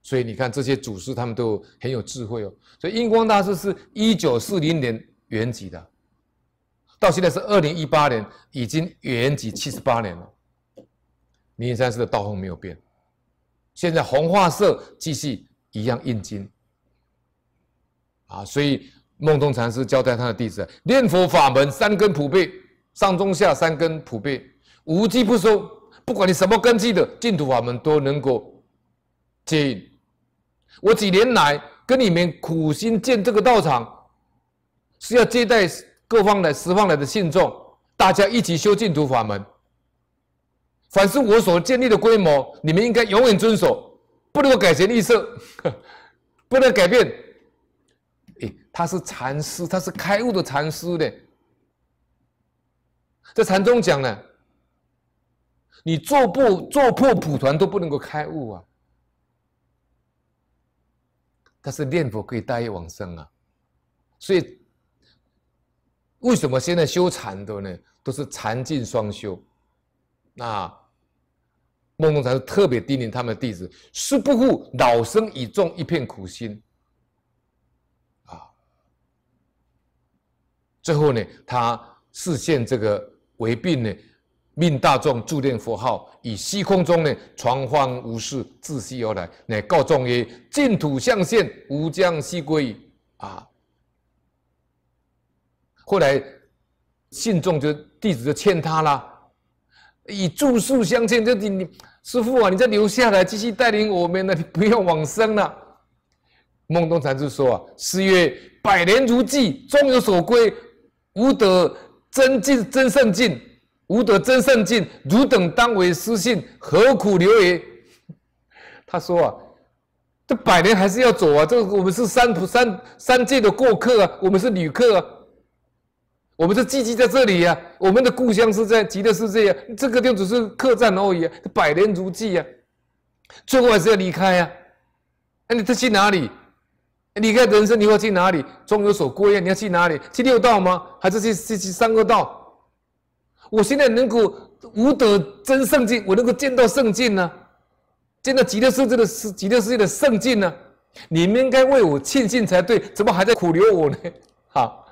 所以你看这些祖师他们都很有智慧哦。所以印光大师是一九四零年圆寂的，到现在是二零一八年，已经圆寂七十八年了。灵山寺的道风没有变，现在红化社继续一样印经。啊，所以梦中禅师交代他的弟子，念佛法门三根普遍，上中下三根普遍，无机不收，不管你什么根基的净土法门都能够接引。我几年来跟你们苦心建这个道场，是要接待各方来、十方来的信众，大家一起修净土法门。凡是我所建立的规模，你们应该永远遵守，不能够改弦易色，不能改变。他是禅师，他是开悟的禅师的。在禅宗讲呢，你做不做破蒲团都不能够开悟啊。但是念佛可以大业往生啊，所以为什么现在修禅的呢？都是禅净双修。那梦中禅师特别叮咛他们的弟子：，是不负老僧以众一片苦心。最后呢，他示现这个为病呢，命大众住念佛号，以虚空中呢传方无事自西而来，乃告众曰：“净土相现，无将西归。”啊！后来信众就弟子就欠他啦，以住宿相欠，就你你师父啊，你再留下来继续带领我们呢，你不要往生了。”梦东禅师说啊：“师曰，百年如寄，终有所归。”吾得真进真圣进，吾得真圣进，汝等当为失信，何苦留也？他说啊，这百年还是要走啊，这个我们是三三三界的过客啊，我们是旅客啊，我们是寄居在这里呀，我们的故乡是在极乐世界啊，这个方只是客栈而已啊，百年如寄啊，最后还是要离开啊，那你这去哪里？离开人生，你会去哪里？终有所归啊！你要去哪里？去六道吗？还是去去去三个道？我现在能够五德真圣境，我能够见到圣境呢，见到极乐世界的极乐世界的圣境呢？你们应该为我庆幸才对，怎么还在苦留我呢？好。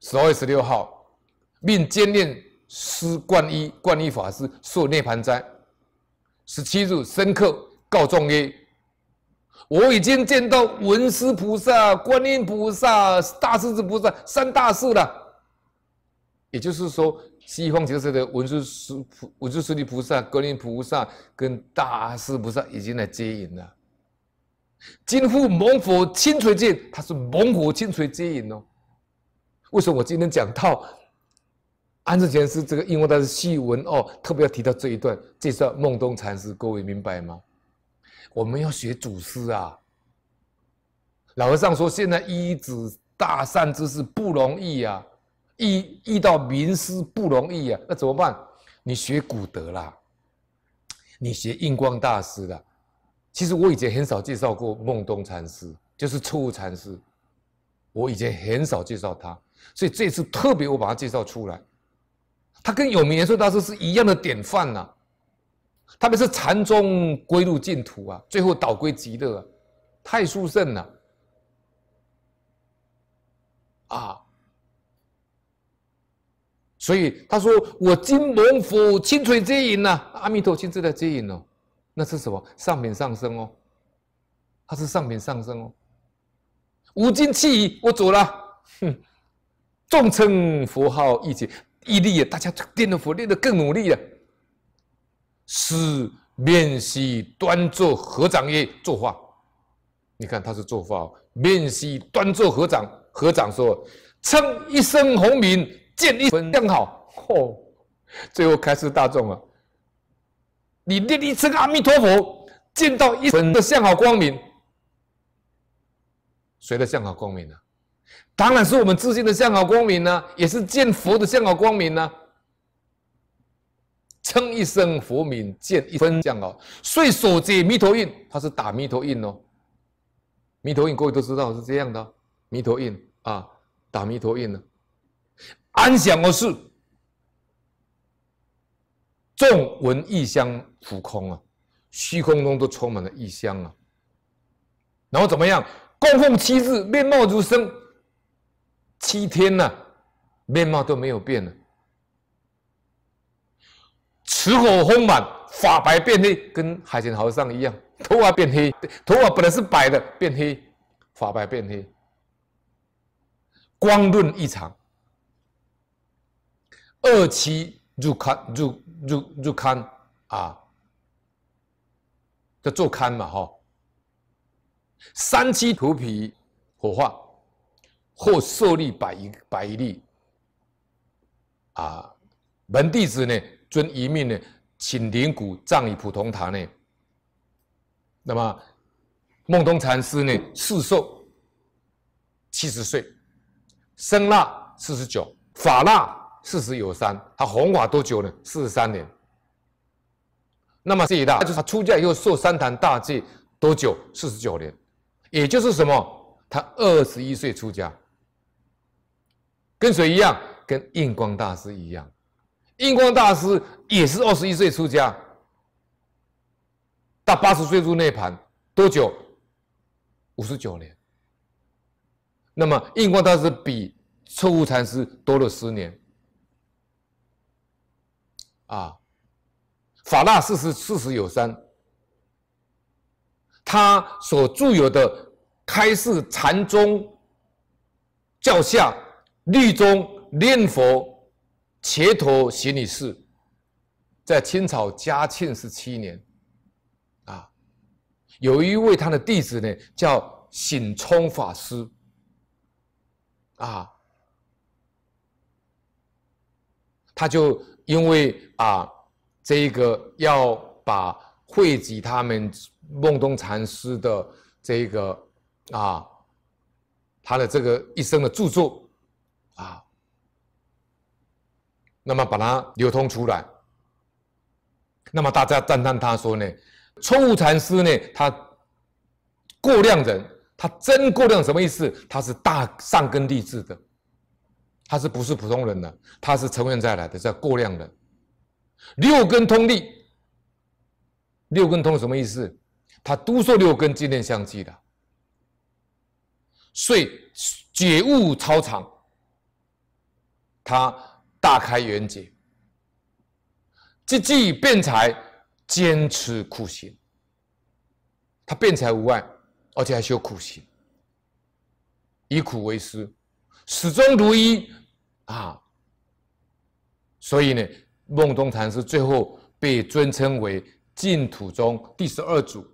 十二十六号，命监念师冠一冠一法师受涅盘斋。十七日，深刻告状曰。我已经见到文殊菩萨、观音菩萨、大势至菩萨三大士了，也就是说，西方极乐的文殊师文殊师利菩萨、观音菩萨跟大势菩萨已经来接引了。金虎猛火清锤剑，他是猛火清锤接引哦。为什么我今天讲到安世贤是这个？因为他是细文哦，特别要提到这一段。介绍梦东禅师，各位明白吗？我们要学祖师啊！老和尚说：“现在一子大善之事不容易啊，遇遇到名师不容易啊，那怎么办？你学古德啦，你学印光大师啦。其实我以前很少介绍过孟东禅师，就是彻悟禅师，我以前很少介绍他，所以这次特别我把他介绍出来，他跟有名圆硕大师是一样的典范呐。”特别是禅宗归入净土啊，最后导归极乐，啊，太殊胜了啊！所以他说：“我金龙府亲水接引呐，阿弥陀亲自来接引哦，那是什么？上品上升哦，他是上品上升哦，五尽气，我走了。哼，众称佛号一起一立，大家练了佛，练得更努力了。”是面西端坐合掌耶？坐化，你看他是坐化，面西端坐合掌，合掌说，称一声洪名，见一分向好，哦，最后开示大众啊，你念一声阿弥陀佛，见到一分的向好光明，谁的向好光明呢？当然是我们自心的向好光明呢，也是见佛的向好光明呢。称一声佛名，见一分像哦。遂所解弥陀印，他是打弥陀印哦。弥陀印各位都知道是这样的哦。弥陀印啊，打弥陀印呢，安详而是众闻异香普空啊，虚空中都充满了异香啊。然后怎么样？供奉七日，面貌如生。七天呢，面貌都没有变了。齿口丰满，发白变黑，跟海参和尚一样，头发变黑，头发本来是白的变黑，发白变黑，光润异常。二期入刊入入入刊啊，叫做刊嘛哈。三期脱皮火化，后受力百一百一粒，啊，门弟子呢？遵遗命呢，请灵骨葬于普通塔内。那么，梦东禅师呢，世寿七十岁，生腊四十九，法腊四十有三。他弘法多久呢？四十三年。那么这一大，就是他出家以后受三坛大戒多久？四十九年，也就是什么？他二十一岁出家，跟谁一样？跟印光大师一样。印光大师也是二十一岁出家，到八十岁入内盘，多久？五十九年。那么印光大师比彻悟禅师多了十年。啊，法大师是四十有三，他所著有的开示禅宗教下律宗念佛。铁头行女士，在清朝嘉庆十七年，啊，有一位他的弟子呢，叫醒冲法师，啊，他就因为啊，这个要把汇集他们梦东禅师的这个啊，他的这个一生的著作啊。那么把它流通出来，那么大家赞叹他说呢，冲物禅师呢，他过量人，他真过量什么意思？他是大上根立志的，他是不是普通人呢？他是从人再来的，叫过量人，六根通力，六根通什么意思？他都受六根经念相继的，所以觉悟超常，他。大开眼劫，积聚辩才，坚持苦行。他辩才无碍，而且还修苦行，以苦为师，始终如一啊。所以呢，梦中禅师最后被尊称为净土宗第十二祖。